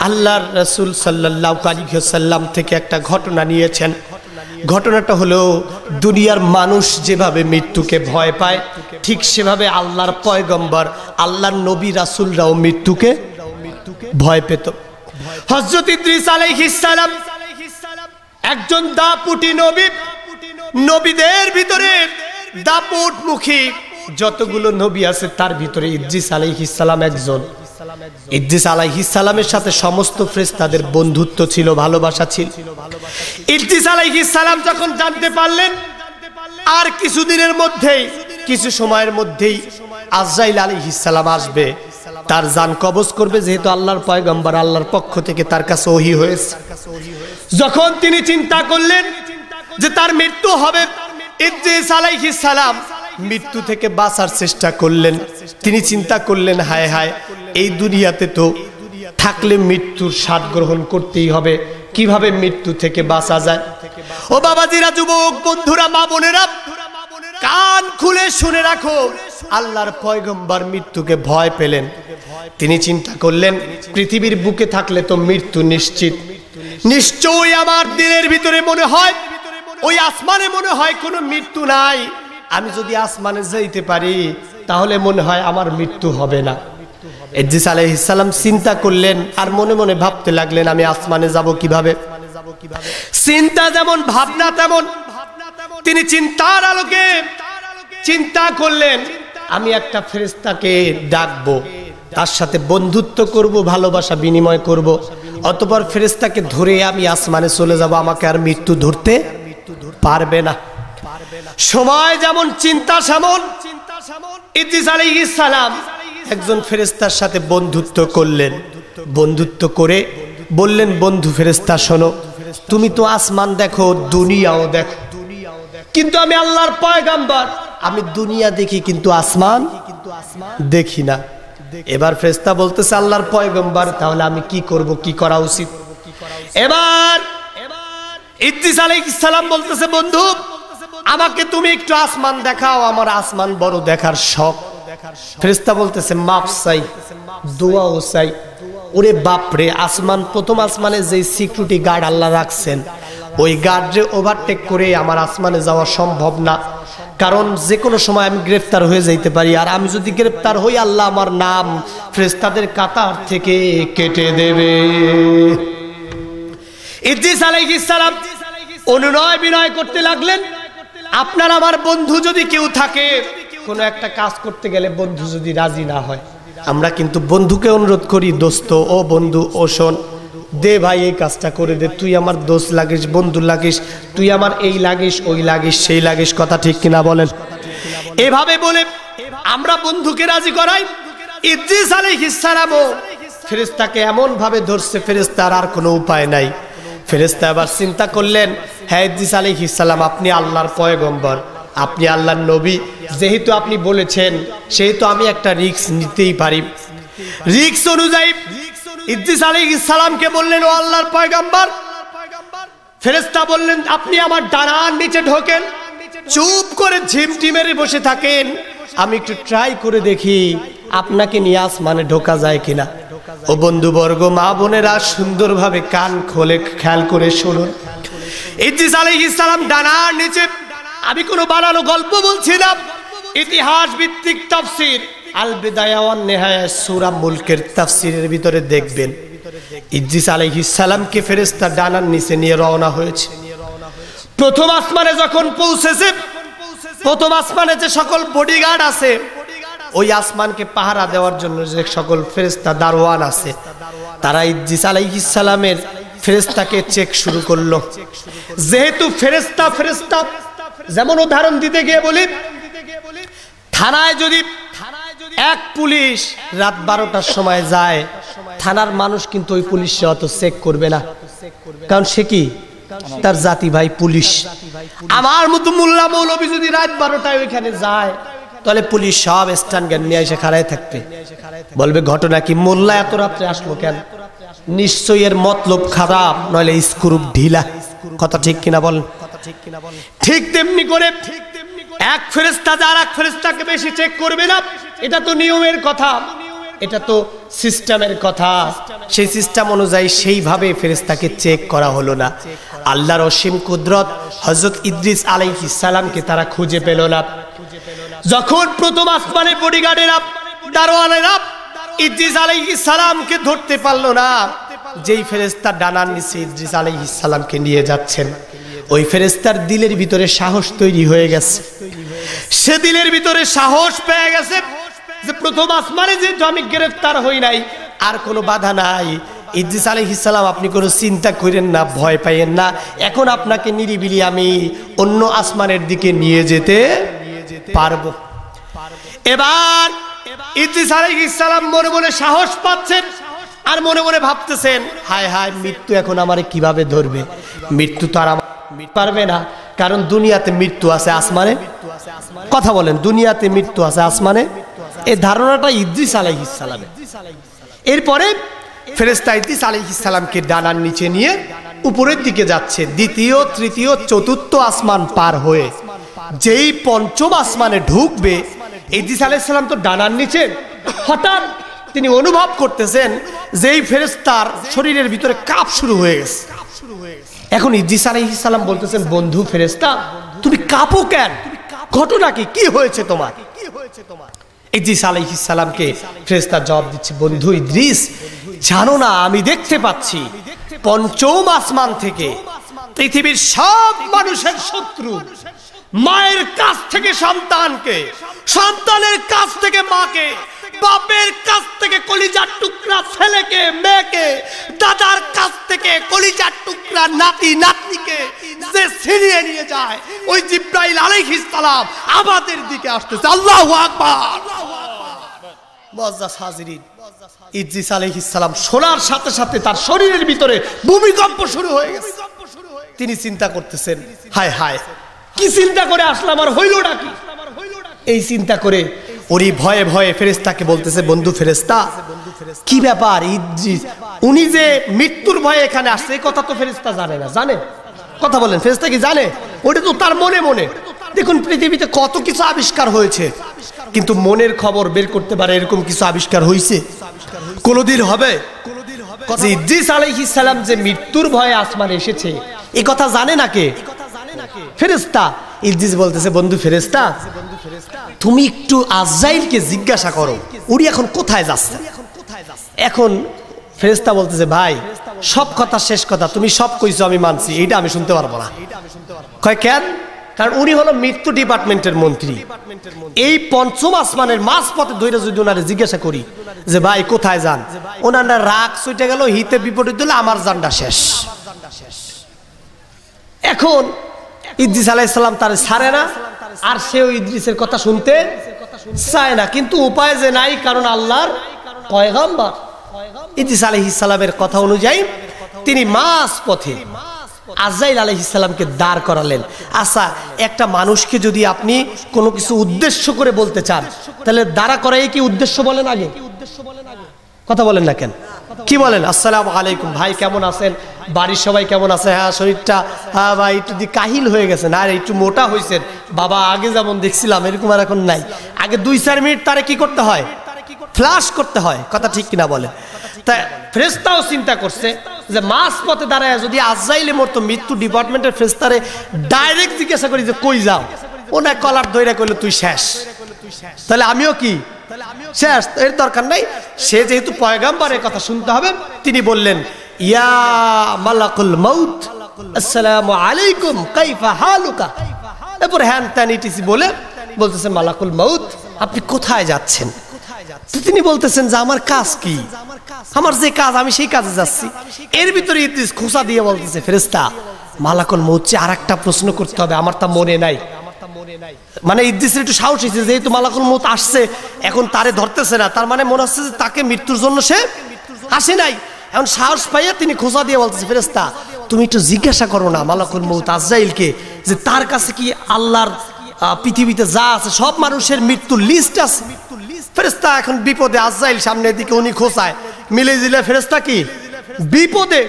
আল্লাহর রাসূল সাল্লাল্লাহু আলাইহি থেকে একটা ঘটনা নিয়েছেন ঘটনাটা হলো দুনিয়ার মানুষ যেভাবে মৃত্যুকে ভয় পায় ঠিক সেভাবে আল্লাহর পয়গম্বর আল্লাহর নবী রাসুলরাও মৃত্যুকে ভয় পেত হজরত ইদ্রিস আলাইহিস সালাম একজন দাপুটি নবী নবীদের ভিতরে মুখী যতগুলো নবী আছে তার ভিতরে ইদ্রিস আলাইহিসালাম একজন ইদ্রিস আলাইহিসালামের সাথে সমস্ত ফ্রেস্তাদের বন্ধুত্ব ছিল ভালোবাসা ছিল ইদ্রিস আলাইহিসালাম যখন জানতে পারলেন আর কিছুদিনের মধ্যেই কিছু সময়ের মধ্যেই আজরাইল আলাইহিসালাম আসবে তার যান কবজ করবে যেহেতু আল্লাহর পয়গম্বর আল্লাহর পক্ষ থেকে তার কাছে ওহি হয়েছে যখন তিনি চিন্তা করলেন যে তার মৃত্যু হবে সালাম মৃত্যু থেকে বাঁচার চেষ্টা করলেন তিনি চিন্তা করলেন হায় হায় এই দুনিয়াতে তো থাকলে মৃত্যুর স্বাদ গ্রহণ করতেই হবে কিভাবে মৃত্যু থেকে বাঁচা যায় ও বাবাজিরা যুবক বন্ধুরা মা বোনেরা কান খুলে শুনে রাখো আল্লাহর পয়গম্বর মৃত্যুকে ভয় পেলেন তিনি চিন্তা করলেন পৃথিবীর বুকে থাকলে তো মৃত্যু নিশ্চিত নিশ্চয়ই আমার দিনের ভিতরে মনে হয় ওই আসমানে মনে হয় কোনো মৃত্যু নাই আমি যদি আসমানে যাইতে পারি তাহলে মনে হয় আমার মৃত্যু হবে না এজিস আলহিসাল্লাম চিন্তা করলেন আর মনে মনে ভাবতে লাগলেন আমি আসমানে যাব কিভাবে চিন্তা যেমন ভাবনা তেমন তিনি চিন্তার আলোকে চিন্তা করলেন আমি একটা ফেরেস্তাকে ডাকবো তার সাথে বন্ধুত্ব করব ভালোবাসা বিনিময় করব অতপর ফেরেস্তাকে ধরে আমি আসমানে চলে যাব আমাকে আর মৃত্যু ধরতে পারবে না সময় যেমন চিন্তা সামন ইদ্রিস আলী ইসালাম একজন ফেরেস্তার সাথে বন্ধুত্ব করলেন বন্ধুত্ব করে বললেন বন্ধু ফেরেস্তা শোনো তুমি তো আসমান দেখো দুনিয়াও দেখো কিন্তু আমি আল্লাহর পয়গাম্বার আমি দুনিয়া দেখি কিন্তু আসমান দেখি না এবার ফেরেস্তা বলতেছে আল্লাহর পয়গাম্বার তাহলে আমি কি করব কি করা উচিত এবার ইদ্দিস আলাই বলতেছে বন্ধু আমাকে তুমি একটু আসমান দেখাও আমার আসমান বড় দেখার শখ বলতেছে সিকিউরিটি গার্ড আল্লাহ রাখছেন ওই ওভারটেক করে আমার আসমানে যাওয়া সম্ভব না কারণ যে কোনো সময় আমি গ্রেফতার হয়ে যাইতে পারি আর আমি যদি গ্রেফতার হই আল্লাহ আমার নাম ফ্রেস্তাদের কাতার থেকে কেটে দেবে ইদ্রিস ইসালাম অনুনয় বিনয় করতে লাগলেন আপনার আমার বন্ধু যদি কেউ থাকে কোনো একটা কাজ করতে গেলে বন্ধু যদি রাজি না হয় আমরা কিন্তু বন্ধুকে অনুরোধ করি দোস্ত ও বন্ধু ও শোন দে ভাই এই কাজটা করে দে তুই আমার দোষ লাগিস বন্ধু লাগিস তুই আমার এই লাগিস ওই লাগিস সেই লাগিস কথা ঠিক কিনা বলেন এভাবে বলে আমরা বন্ধুকে রাজি করাই ইদ্রিস আলী হিসারামও ফেরিস্তাকে এমনভাবে ধরছে ফেরিস্তার আর কোনো উপায় নাই ফেরেস্তা আবার চিন্তা করলেন হায়দ্দিস হ্যাঁ, আলী ইসালাম আপনি আল্লাহর পয়গম্বর আপনি আল্লাহর নবী যেহেতু আপনি বলেছেন সেহেতু আমি একটা রিক্স নিতেই পারি রিক্স অনুযায়ী ইদ্দিস আলী ইসালামকে বললেন ও আল্লাহর পয়গম্বর ফেরেস্তা বললেন আপনি আমার ডানার নিচে ঢোকেন চুপ করে ঝিমটিমেরে বসে থাকেন আমি একটু ট্রাই করে দেখি আপনাকে নিয়ে আসমানে ঢোকা যায় কিনা ও বন্ধুবর্গ মা বোনেরা সুন্দর ভাবে কান খোলে খেয়াল করে শুনুন ইদ্রিস আলী ইসলাম ডানার নিচে আমি কোনো বানানো গল্প বলছিলাম ইতিহাস ভিত্তিক তাফসির আল বিদায়াওয়ান নেহায়া সূরা মুলকের তাফসিরের ভিতরে দেখবেন ইদ্রিস আলাইহিস কে ফেরেশতা ডানার নিচে নিয়ে রওনা হয়েছে প্রথম আসমানে যখন পৌঁছেছে প্রথম আসমানে যে সকল বডিগার্ড আছে ওই আসমানকে পাহারা দেওয়ার জন্য যে সকল ফেরেস্তা দারোয়ান আছে তারা ইদ্দিস আলাইসালামের ফেরেস্তাকে চেক শুরু করলো যেহেতু ফেরেস্তা ফেরেস্তা যেমন উদাহরণ দিতে গিয়ে বলি থানায় যদি এক পুলিশ রাত বারোটার সময় যায় থানার মানুষ কিন্তু ওই পুলিশ সে অত চেক করবে না কারণ সে কি তার জাতি ভাই পুলিশ আমার মতো মোল্লা মৌলবী যদি রাত বারোটায় ওইখানে যায় তাহলে পুলিশ সব স্থান জ্ঞান নিয়ে এসে খাড়ায় থাকবে বলবে ঘটনা কি মোল্লা এত রাত্রে আসলো কেন নিশ্চয়ই এর মতলব খারাপ নইলে স্ক্রুপ ঢিলা কথা ঠিক কিনা বল ঠিক তেমনি করে এক ফেরেস্তা যার এক ফেরেস্তাকে বেশি চেক করবে না এটা তো নিয়মের কথা এটা তো সিস্টেমের কথা সেই সিস্টেম অনুযায়ী সেইভাবে ফেরেস্তাকে চেক করা হলো না আল্লাহর অসীম কুদরত হজরত ইদ্রিস আলাইহিস সালামকে তারা খুঁজে পেল না যখন প্রথম আসমানে বডিগার্ডেরা দারোয়ানেরা ইদ্রিস আলাইহিস ইসালামকে ধরতে পারলো না যেই ফেরেস্তার ডানার নিচে ইদ্রিস আলাইহিস ইসালামকে নিয়ে যাচ্ছেন ওই ফেরেস্তার দিলের ভিতরে সাহস তৈরি হয়ে গেছে সে দিলের ভিতরে সাহস পেয়ে গেছে যে প্রথম আসমানে যে আমি গ্রেফতার হই নাই আর কোনো বাধা নাই ইদ্রিস ইসালাম আপনি কোনো চিন্তা করেন না ভয় পাইয়েন না এখন আপনাকে নিরিবিলি আমি অন্য আসমানের দিকে নিয়ে যেতে পারব এবার ইদ্রিস আলাইসালাম মনে মনে সাহস পাচ্ছেন আর মনে মনে ভাবতেছেন হায় হায় মৃত্যু এখন আমার কিভাবে ধরবে মৃত্যু তো আর আমার পারবে না কারণ দুনিয়াতে মৃত্যু আছে আসমানে কথা বলেন দুনিয়াতে মৃত্যু আছে আসমানে এই ধারণাটা ইদ্রিস আলাই ইসালাম এরপরে ফেরেস্তা ইদ্রিস ইসালামকে ডানার নিচে নিয়ে উপরের দিকে যাচ্ছে দ্বিতীয় তৃতীয় চতুর্থ আসমান পার হয়ে যেই পঞ্চম আসমানে ঢুকবে ইদিস আলাইসালাম তো ডানার নিচে হঠাৎ তিনি অনুভব করতেছেন যেই এই ফেরেস্তার শরীরের ভিতরে কাপ শুরু হয়ে গেছে এখন ইদিস আলাইসালাম বলতেছেন বন্ধু ফেরেস্তা তুমি কাঁপো কেন ঘটনা কি কি হয়েছে তোমার কি হয়েছে তোমার ফেরেস্তা জবাব দিচ্ছে বন্ধু ইদ্রিস জানো না আমি দেখতে পাচ্ছি পঞ্চম আসমান থেকে পৃথিবীর সব মানুষের শত্রু মায়ের কাছ থেকে সন্তানকে সন্তানের কাছ থেকে মাকে বাপের কাছ থেকে কলিজার টুকরা ছেলেকে মেয়েকে দাদার কাছ থেকে কলিজার টুকরা নাতি নাতনিকে যে ছিনিয়ে নিয়ে যায় ওই জিব্রাইল সালাম আমাদের দিকে আসতেছে আল্লাহ আকবার শোনার সাথে সাথে তার শরীরের ভিতরে ভূমিকম্প শুরু হয়ে গেছে তিনি চিন্তা করতেছেন হায় হায় কি চিন্তা করে আসলাম আর হইল না কি এই চিন্তা করে ওরই ভয়ে ভয়ে ফেরেস্তাকে বলতেছে বন্ধু ফেরেস্তা কি ব্যাপার উনি যে মৃত্যুর ভয়ে এখানে আসছে এই কথা তো ফেরেস্তা জানে না জানে কথা বলেন ফেরেস্তা কি জানে ওটা তো তার মনে মনে দেখুন পৃথিবীতে কত কিছু আবিষ্কার হয়েছে কিন্তু মনের খবর বের করতে পারে এরকম কিছু আবিষ্কার হয়েছে কোনোদিন হবে ইদ্রিস আলাইহিস সালাম যে মৃত্যুর ভয়ে আসমানে এসেছে এ কথা জানে না কে ফেরেস্তা ইজিস বলতেছে বন্ধু ফেরেস্তা তুমি একটু আজাইলকে জিজ্ঞাসা করো উড়ি এখন কোথায় যাচ্ছে এখন ফেরেস্তা বলতেছে ভাই সব কথা শেষ কথা তুমি সব কইছো আমি মানছি এটা আমি শুনতে পারবো না কয় কেন কারণ উনি হলো মৃত্যু ডিপার্টমেন্টের মন্ত্রী এই পঞ্চম আসমানের মাস পথে ধৈর্য যদি ওনারে জিজ্ঞাসা করি যে ভাই কোথায় যান ওনারা রাগ সুইটে গেল হিতে বিপরীত দিলে আমার জানটা শেষ এখন ইদ্রিস আলাইসাল্লাম তার ছাড়ে না আর ওই ইদ্রিসের কথা শুনতে চায় না কিন্তু উপায় যে নাই কারণ আল্লাহর পয়গাম্বার ইদ্রিস আলহিসাল্লামের কথা অনুযায়ী তিনি মাস পথে আজাইল আলহিসাল্লামকে দাঁড় করালেন আচ্ছা একটা মানুষকে যদি আপনি কোনো কিছু উদ্দেশ্য করে বলতে চান তাহলে দাঁড়া করাই কি উদ্দেশ্য বলেন আগে কথা বলেন না কেন কি বলেন আসসালাম আলাইকুম ভাই কেমন আছেন বাড়ির সবাই কেমন আছে হ্যাঁ শরীরটা হ্যাঁ বা একটু কাহিল হয়ে না আর একটু মোটা হয়েছেন বাবা আগে যেমন দেখছিলাম এরকম আর এখন নাই আগে দুই চার মিনিট তারে কি করতে হয় ফ্লাশ করতে হয় কথা ঠিক কিনা বলে তা ফ্রেস্তাও চিন্তা করছে যে মাছ পথে দাঁড়ায় যদি আজাইলে মরতো মৃত্যু ডিপার্টমেন্টের ফ্রেস্তারে ডাইরেক্ট জিজ্ঞাসা করি যে কই যাও ওনা কলার দৈরা করলে তুই শেষ তাহলে আমিও কি শেষ এর দরকার নাই সে যেহেতু পয়গাম্বারের কথা শুনতে হবে তিনি বললেন ইয়া মালাকুল আসসালামু আলাইকুম কাইফা হ্যান ত্যান বলে বলতেছে মালাকুল আপনি কোথায় যাচ্ছেন তিনি বলতেছেন যে আমার কাজ কি আমার যে কাজ আমি সেই কাজে যাচ্ছি এর ভিতরে ইদ্রিস খোসা দিয়ে বলতেছে ফেরেস্তা মালাকুল মৌচে আর একটা প্রশ্ন করতে হবে আমার তা মনে নাই মানে ইদ্রিসের একটু সাহস হয়েছে যেহেতু মালাকুল মত আসছে এখন তারে ধরতেছে না তার মানে মনে হচ্ছে যে তাকে মৃত্যুর জন্য সে আসে নাই এখন সাহস পাইয়া তিনি খোঁজা দিয়ে বলতেছে ফেরেস্তা তুমি একটু জিজ্ঞাসা করো না মালাকুল মৌত আজাইলকে যে তার কাছে কি আল্লাহর পৃথিবীতে যা আছে সব মানুষের মৃত্যু লিস্ট আছে ফেরেস্তা এখন বিপদে আজরাইল সামনের দিকে উনি খোঁচায় মিলে দিলে ফেরেস্তা কি বিপদে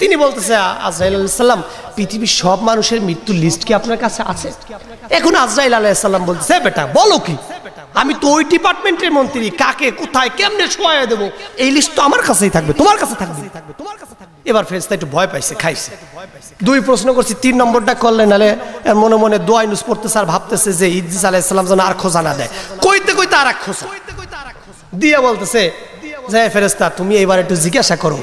তিনি বলতেছে আজরাইল আলাইসাল্লাম পৃথিবীর সব মানুষের মৃত্যু লিস্ট কি আপনার কাছে আছে এখন আজরাইল আলাইসাল্লাম বলতেছে হ্যাঁ বেটা বলো কি আমি তো ওই ডিপার্টমেন্টের মন্ত্রী কাকে কোথায় কেমনে শোয়া দেবো এই লিস্ট তো আমার কাছেই থাকবে তোমার কাছে থাকবে তোমার কাছে থাকবে এবার ফেরেস্তা একটু ভয় পাইছে খাইছে দুই প্রশ্ন করছি তিন নম্বরটা করলেন নালে মনে মনে দোয়াই নুস পড়তেছে আর ভাবতেছে যে ইদ্দিস আলাইসালাম যেন আর খোঁজা না দেয় কইতে কইতে আর এক খোঁজা দিয়ে বলতেছে যে ফেরেস্তা তুমি এবার একটু জিজ্ঞাসা করো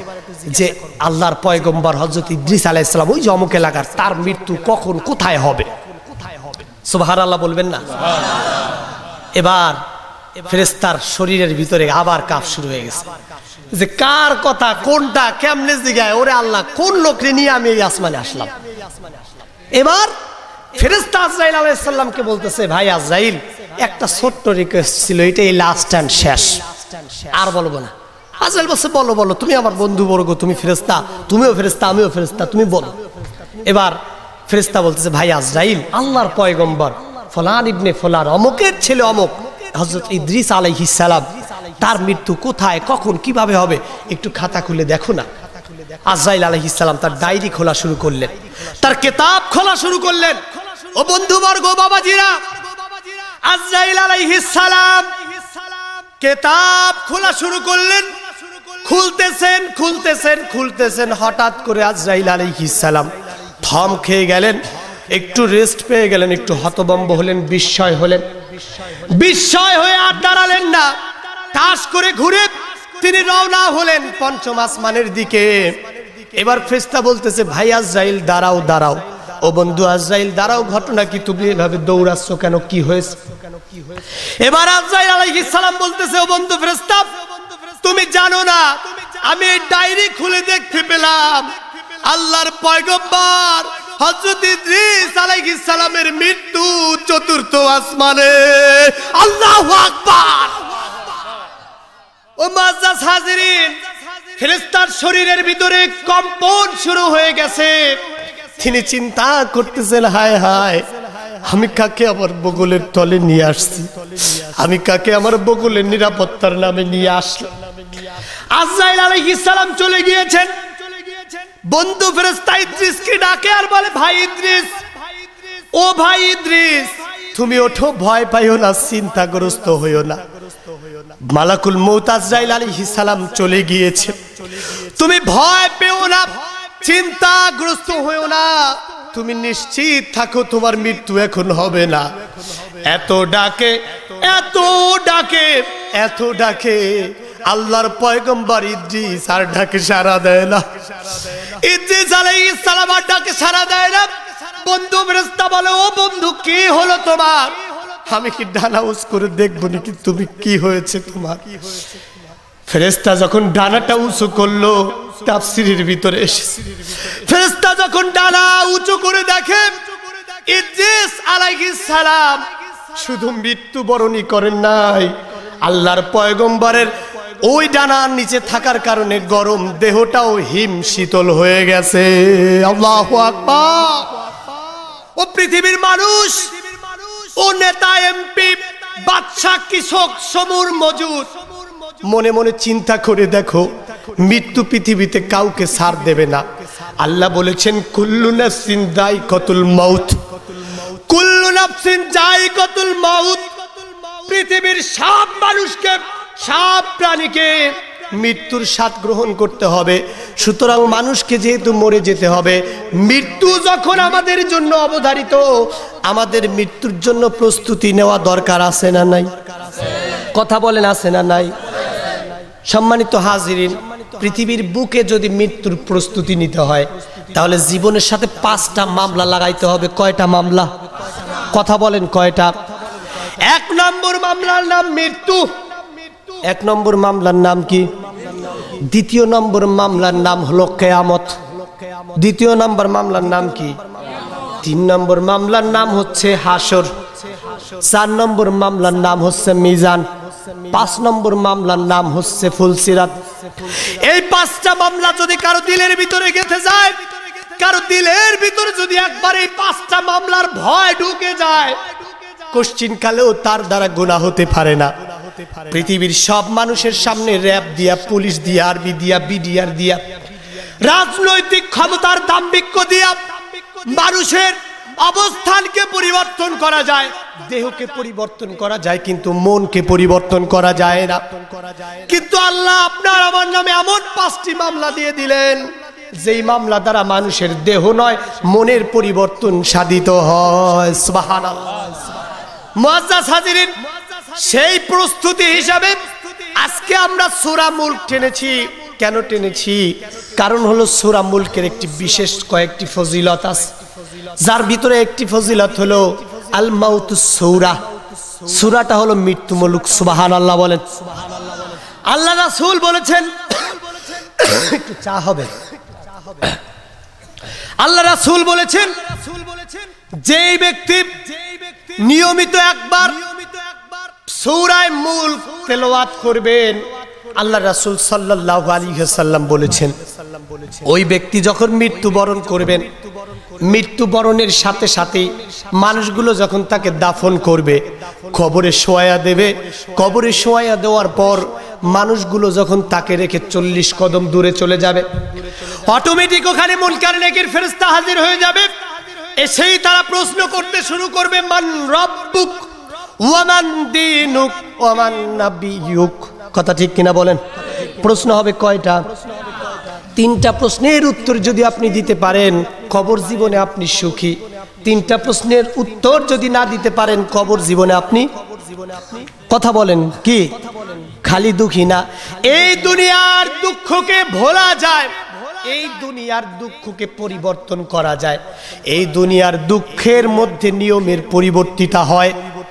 যে আল্লাহর পয়গম্বর হজরত ইদ্রিস ইসলাম ওই জমকে লাগার তার মৃত্যু কখন কোথায় হবে কোথায় হবে সুবাহার আল্লাহ বলবেন না এবার ফেরেস্তার শরীরের ভিতরে আবার কাপ শুরু হয়ে গেছে যে কার কথা কোনটা কেমনে জিগায় ওরে আল্লাহ কোন লোকরে নিয়ে আমি এই আসমানে আসলাম এবার ফেরেস্তা আজরাইল আলাইসাল্লামকে বলতেছে ভাই আজরাইল একটা ছোট্ট রিকোয়েস্ট ছিল এটা এই লাস্ট অ্যান্ড শেষ আর বলবো না আজরাইল বলছে বলো বলো তুমি আমার বন্ধু বর্গ তুমি ফেরেস্তা তুমিও ফেরেস্তা আমিও ফেরেস্তা তুমি বলো এবার ফেরেস্তা বলতেছে ভাই আজরাইল আল্লাহর পয়গম্বর ফলান ইবনে ফলান অমুকের ছেলে অমুক হজরত ইদ্রিস সালাম তার মৃত্যু কোথায় কখন কিভাবে হবে একটু খাতা খুলে দেখো না আজরাইল আলহিসাল্লাম তার ডায়েরি খোলা শুরু করলেন তার কেতাব খোলা শুরু করলেন ও বন্ধুবর্গ বাবাজিরা আজরাইল আলাইহিসালাম কেতাব খোলা শুরু করলেন খুলতেছেন খুলতেছেন খুলতেছেন হঠাৎ করে আজরাইল সালাম থম খেয়ে গেলেন একটু রেস্ট পেয়ে গেলেন একটু হতবম্ব হলেন বিস্ময় হলেন বিস্ময় হয়ে আর দাঁড়ালেন না তাস করে ঘুরে তিনি রওনা হলেন পঞ্চম আসমানের দিকে এবার ফেস্তা বলতেছে ভাই আজরাইল দাঁড়াও দাঁড়াও ও বন্ধু আজরাইল দাঁড়াও ঘটনা কি তুমি এভাবে দৌড়াচ্ছ কেন কি হয়েছে এবার আজরাইল আলাইহিস সালাম বলতেছে ও বন্ধু ফেস্তা তুমি জানো না আমি ডায়েরি খুলে দেখতে পেলাম আল্লাহর পয়গম্বর হজরত ইদ্রিস আলাইহিস সালামের মৃত্যু চতুর্থ আসমানে আল্লাহু আকবার ও শরীরের ভিতরে কম্পন শুরু হয়ে গেছে তিনি চিন্তা করতেছেন হায় হায় আমি কাকে আমার বগুলের তলে নিয়ে আসছি আমি কাকে আমার বগুলের নিরাপত্তার নামে নিয়ে আসলাম আজরাইল আলাইহিস সালাম চলে গিয়েছেন বন্ধু ফেরেস্তা ইদ্রিসকে ডাকে আর বলে ভাই ইদ্রিস ও ভাই ইদ্রিস তুমি ওঠো ভয় পাইও না চিন্তাগ্রস্ত হইও না মালাকুল মৌতাজরাইল আলী হিসালাম চলে গিয়েছে তুমি ভয় পেও না চিন্তাগ্রস্ত হইও না তুমি নিশ্চিত থাকো তোমার মৃত্যু এখন হবে না এত ডাকে এত ডাকে এত ডাকে আল্লাহর পয়গম্বর ইজি সার ডাকে সারা দেয় না ইজি আলাইহিস সালাম আর ডাকে সারা দেয় না বন্ধু ফেরেশতা বলে ও বন্ধু কি হলো তোমার আমি কি ডানা উস করে দেখবো নাকি তুমি কি হয়েছে তোমার ফেরেস্তা যখন ডানাটা উঁচু করলো তাফসিরের ভিতরে এসেছে ফেরেস্তা যখন ডানা উঁচু করে দেখে ইদ্রিস আলাইহিস সালাম শুধু মৃত্যুবরণই করেন নাই আল্লাহর পয়গম্বরের ওই ডানার নিচে থাকার কারণে গরম দেহটাও হিম শীতল হয়ে গেছে আল্লাহ ও পৃথিবীর মানুষ ও নেতা এমপি বাদশা কৃষক সমুর মজুর মনে মনে চিন্তা করে দেখো মৃত্যু পৃথিবীতে কাউকে সার দেবে না আল্লাহ বলেছেন কুল্লু সিন দাই কতুল মাউত কুল্লু নাফসিন যাই কতুল মাউত পৃথিবীর সব মানুষকে সব প্রাণীকে মৃত্যুর স্বাদ গ্রহণ করতে হবে সুতরাং মানুষকে যেহেতু মরে যেতে হবে মৃত্যু যখন আমাদের জন্য অবধারিত আমাদের মৃত্যুর জন্য প্রস্তুতি নেওয়া দরকার আছে না নাই কথা বলেন আছে না নাই সম্মানিত হাজিরিন পৃথিবীর বুকে যদি মৃত্যুর প্রস্তুতি নিতে হয় তাহলে জীবনের সাথে পাঁচটা মামলা লাগাইতে হবে কয়টা মামলা কথা বলেন কয়টা এক নম্বর মামলার নাম মৃত্যু এক নম্বর মামলার নাম কি দ্বিতীয় নম্বর মামলার নাম হলো কেয়ামত দ্বিতীয় নম্বর মামলার নাম কি তিন নম্বর মামলার নাম হচ্ছে হাসর চার নম্বর মামলার নাম হচ্ছে মিজান পাঁচ নম্বর মামলার নাম হচ্ছে ফুলসিরাত এই পাঁচটা মামলা যদি কারো দিলের ভিতরে গেঁথে যায় কারো দিলের ভিতরে যদি একবার এই পাঁচটা মামলার ভয় ঢুকে যায় কালেও তার দ্বারা গুণা হতে পারে না পৃথিবীর সব মানুষের সামনে র্যাব দিয়া পুলিশ দিয়া আর্মি দিয়া বিডিআর দিয়া রাজনৈতিক ক্ষমতার দাম্ভিক্য দিয়া মানুষের অবস্থানকে পরিবর্তন করা যায় দেহকে পরিবর্তন করা যায় কিন্তু মনকে পরিবর্তন করা যায় না কিন্তু আল্লাহ আপনার আমার নামে এমন পাঁচটি মামলা দিয়ে দিলেন যেই মামলা দ্বারা মানুষের দেহ নয় মনের পরিবর্তন সাধিত হয় সেই প্রস্তুতি হিসাবে আজকে আমরা সুরা মুল্ক টেনেছি কেন টেনেছি কারণ হলো সুরা মুল্কের একটি বিশেষ কয়েকটি ফজিলত আছে যার ভিতরে একটি ফজিলত হলো আল মাউত সৌরা সুরাটা হলো মৃত্যু মুলুক সুবাহান আল্লাহ বলেন আল্লাহ রাসুল বলেছেন একটু চা হবে আল্লাহ রাসুল বলেছেন যেই ব্যক্তি নিয়মিত একবার সৌরায় মূল তেলোয়াত করবেন আল্লাহ রাসুল সাল্লাহ আলী সাল্লাম বলেছেন ওই ব্যক্তি যখন মৃত্যুবরণ করবেন মৃত্যুবরণের সাথে সাথে মানুষগুলো যখন তাকে দাফন করবে কবরে শোয়া দেবে কবরে শোয়া দেওয়ার পর মানুষগুলো যখন তাকে রেখে চল্লিশ কদম দূরে চলে যাবে অটোমেটিক ওখানে মন কারণে ফেরস্তা হাজির হয়ে যাবে এসেই তারা প্রশ্ন করতে শুরু করবে মান রব্বুক ওয়ামান দিনুক ওয়ামান কথা ঠিক কিনা বলেন প্রশ্ন হবে কয়টা তিনটা প্রশ্নের উত্তর যদি আপনি দিতে পারেন কবর জীবনে আপনি সুখী তিনটা প্রশ্নের উত্তর যদি না দিতে পারেন কবর জীবনে আপনি কথা বলেন কি খালি দুঃখী না এই দুনিয়ার দুঃখকে ভোলা যায় এই দুনিয়ার দুঃখকে পরিবর্তন করা যায় এই দুনিয়ার দুঃখের মধ্যে নিয়মের পরিবর্তিতা হয়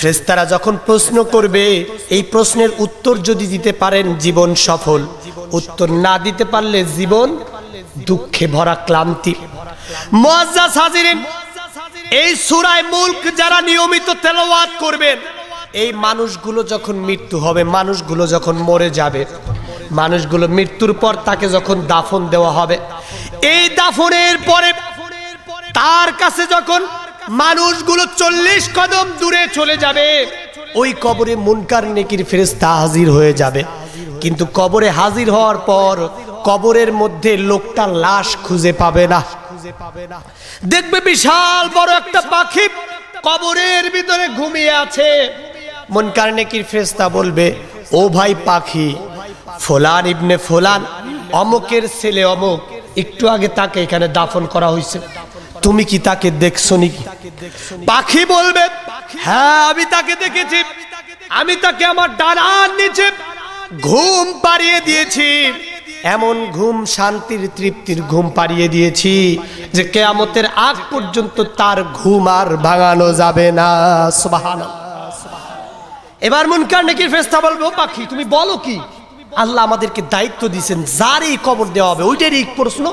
ফ্রেস্তারা যখন প্রশ্ন করবে এই প্রশ্নের উত্তর যদি দিতে পারেন জীবন সফল উত্তর না দিতে পারলে জীবন দুঃখে ভরা ক্লান্তি এই সুরায় মুল্ক যারা নিয়মিত তেলাওয়াত করবেন এই মানুষগুলো যখন মৃত্যু হবে মানুষগুলো যখন মরে যাবে মানুষগুলো মৃত্যুর পর তাকে যখন দাফন দেওয়া হবে এই দাফনের পরে তার কাছে যখন মানুষগুলো চল্লিশ কদম দূরে চলে যাবে ওই কবরে মুনকার নেকির ফেরেস্তা হাজির হয়ে যাবে কিন্তু কবরে হাজির হওয়ার পর কবরের মধ্যে লোকটা লাশ খুঁজে পাবে না দেখবে বিশাল বড় একটা পাখি কবরের ভিতরে ঘুমিয়ে আছে মুনকার নেকির ফেরেস্তা বলবে ও ভাই পাখি ফোলান ইবনে ফোলান অমকের ছেলে অমক একটু আগে তাকে এখানে দাফন করা হয়েছে তুমি কি তাকে দেখছো নাকি পাখি বলবে হ্যাঁ আমি তাকে দেখেছি আমি তাকে আমার ডানার নিচে ঘুম পাড়িয়ে দিয়েছি এমন ঘুম শান্তির তৃপ্তির ঘুম পাড়িয়ে দিয়েছি যে কেয়ামতের আগ পর্যন্ত তার ঘুম আর ভাঙানো যাবে না সুবহানাল্লাহ এবার মুনকার নাকির ফেস্তা বলবো পাখি তুমি বলো কি আল্লাহ আমাদেরকে দায়িত্ব দিয়েছেন যারই কবর দেওয়া হবে ওইটারই প্রশ্ন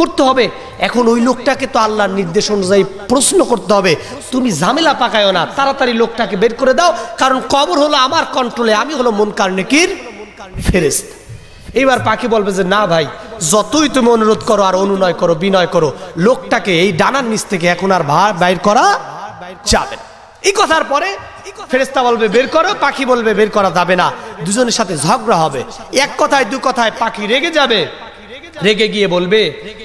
করতে হবে এখন ওই লোকটাকে তো আল্লাহর নির্দেশ অনুযায়ী প্রশ্ন করতে হবে তুমি ঝামেলা পাকায়ও না তাড়াতাড়ি লোকটাকে বের করে দাও কারণ কবর হলো আমার কন্ট্রোলে আমি হলো মন কার্ণিকির ফেরেস এইবার পাখি বলবে যে না ভাই যতই তুমি অনুরোধ করো আর অনুনয় করো বিনয় করো লোকটাকে এই ডানার নিচ থেকে এখন আর ভার বাইর করা যাবে না এই কথার পরে ফেরেস্তা বলবে বের করো পাখি বলবে বের করা যাবে না দুজনের সাথে ঝগড়া হবে এক কথায় দু কথায় পাখি রেগে যাবে রেগে গিয়ে বলবে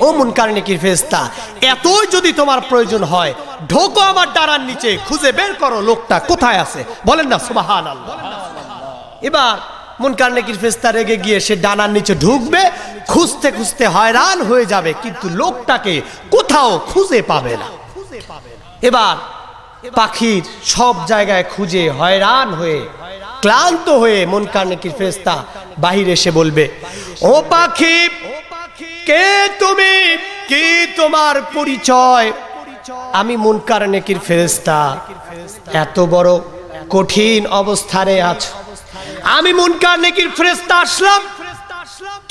ও মুনকার নেকির ফেস্তা এতই যদি তোমার প্রয়োজন হয় ঢোকো আমার ডারার নিচে খুঁজে বের করো লোকটা কোথায় আছে বলেন না সুবাহান এবার মুনকার নেকির ফেস্তা রেগে গিয়ে সে ডানার নিচে ঢুকবে খুঁজতে খুঁজতে হয়রান হয়ে যাবে কিন্তু লোকটাকে কোথাও খুঁজে পাবে না এবার পাখির সব জায়গায় খুঁজে হয়রান হয়ে ক্লান্ত হয়ে মুনকার নেকির ফেস্তা বাহির এসে বলবে ও পাখি কে তুমি কি তোমার পরিচয় আমি মুনকার নেকির ফেরেস্তা এত বড় কঠিন অবস্থারে আছো আমি মুনকার নেকির ফেরেস্তা আসলাম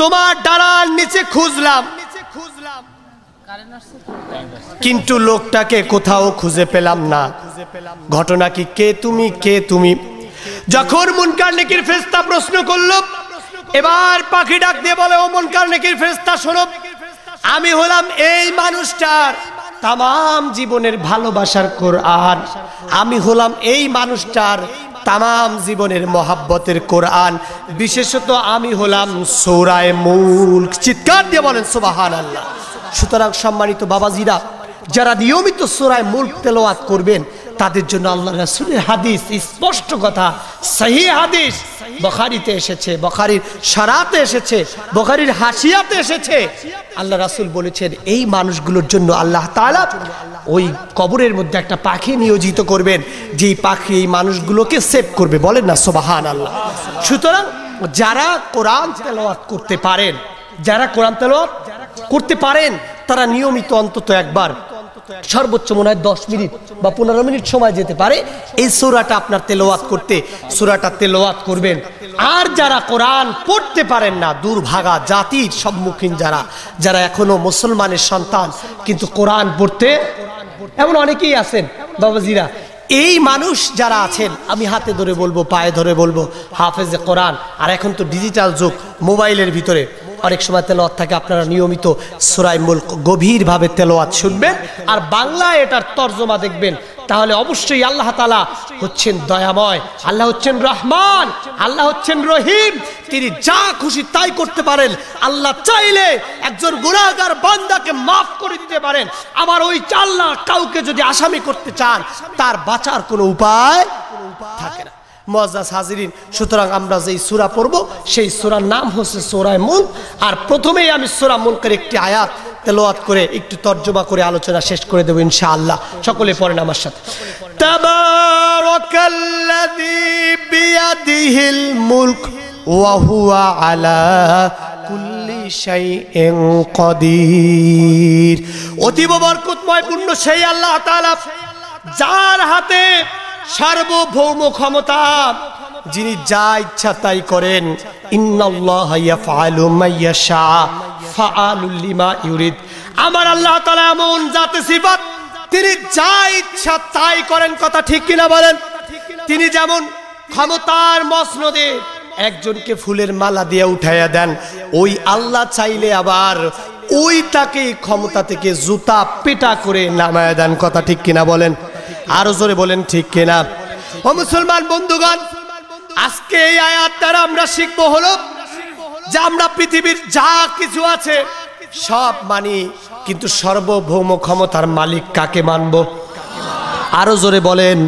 তোমার ডালার নিচে খুঁজলাম কিন্তু লোকটাকে কোথাও খুঁজে পেলাম না ঘটনা কি কে তুমি কে তুমি যখন মুনকার নেকির ফেরেস্তা প্রশ্ন করলো এবার পাখি ডাক দিয়ে বলে অমন কারণের ফেরেস্তা শোনো আমি হলাম এই মানুষটার তাম জীবনের ভালোবাসার কোরআন আমি হলাম এই মানুষটার তাম জীবনের মহাব্বতের কোরআন বিশেষত আমি হলাম সৌরায় মূল চিৎকার দিয়ে বলেন সোবাহান আল্লাহ সুতরাং সম্মানিত বাবাজিরা যারা নিয়মিত সোরায় মূল তেলোয়াত করবেন তাদের জন্য আল্লাহ রাসুলের হাদিস স্পষ্ট কথা সাহি হাদিস বখারিতে এসেছে বখারির সারাতে এসেছে বখারির হাসিয়াতে এসেছে আল্লাহ রাসুল বলেছেন এই মানুষগুলোর জন্য আল্লাহ তালা ওই কবরের মধ্যে একটা পাখি নিয়োজিত করবেন যেই পাখি এই মানুষগুলোকে সেভ করবে বলেন না সোবাহান আল্লাহ সুতরাং যারা কোরআন তেলাওয়াত করতে পারেন যারা কোরআন তেলাওয়াত করতে পারেন তারা নিয়মিত অন্তত একবার সর্বোচ্চ মনে হয় দশ মিনিট বা পনেরো মিনিট সময় যেতে পারে এই সুরাটা আপনার তেলোয়াত করতে সুরাটা তেলোয়াত করবেন আর যারা কোরআন পড়তে পারেন না দুর্ভাগা জাতির সম্মুখীন যারা যারা এখনো মুসলমানের সন্তান কিন্তু কোরআন পড়তে এমন অনেকেই আছেন বাবাজিরা এই মানুষ যারা আছেন আমি হাতে ধরে বলবো পায়ে ধরে বলবো হাফেজে কোরআন আর এখন তো ডিজিটাল যুগ মোবাইলের ভিতরে অনেক সময় তেলোয়াত থাকে আপনারা নিয়মিত সুরাই মূল গভীরভাবে তেলোয়াত শুনবেন আর বাংলায় এটার তর্জমা দেখবেন তাহলে অবশ্যই আল্লাহ তালা হচ্ছেন দয়াময় আল্লাহ হচ্ছেন রহমান আল্লাহ হচ্ছেন রহিম তিনি যা খুশি তাই করতে পারেন আল্লাহ চাইলে একজন গুণাগার বান্দাকে মাফ করে দিতে পারেন আমার ওই চাল্লা কাউকে যদি আসামি করতে চান তার বাঁচার কোনো উপায় থাকে না মজাজ হাজিরিন সুতরাং আমরা যেই সুরা পড়ব সেই সুরার নাম হচ্ছে সোরায় মুল আর প্রথমেই আমি সোরা মুলকের একটি আয়াত তেলোয়াত করে একটু তর্জমা করে আলোচনা শেষ করে দেবো আল্লাহ সকলে পড়েন আমার সাথে মুলক ওয়াহুয়া কুল্লি অতীব বরকতময় পূর্ণ সেই আল্লাহ যার হাতে সার্বভৌম ক্ষমতা যিনি যা ইচ্ছা তাই করেন আমার আল্লাহ তালা এমন জাতে সিফাত তিনি যা ইচ্ছা তাই করেন কথা ঠিক কিনা বলেন তিনি যেমন ক্ষমতার মসনদে একজনকে ফুলের মালা দিয়ে উঠাইয়া দেন ওই আল্লাহ চাইলে আবার ওই তাকে ক্ষমতা থেকে জুতা পেটা করে নামায়া দেন কথা ঠিক কিনা বলেন আরো জোরে বলেন ঠিক কিনা ও মুসলমান বন্ধুগণ আজকে এই আয়াত দ্বারা আমরা শিখব হলো যে আমরা পৃথিবীর যা কিছু আছে সব মানি কিন্তু সর্বভৌম ক্ষমতার মালিক কাকে মানব আরো জোরে বলেন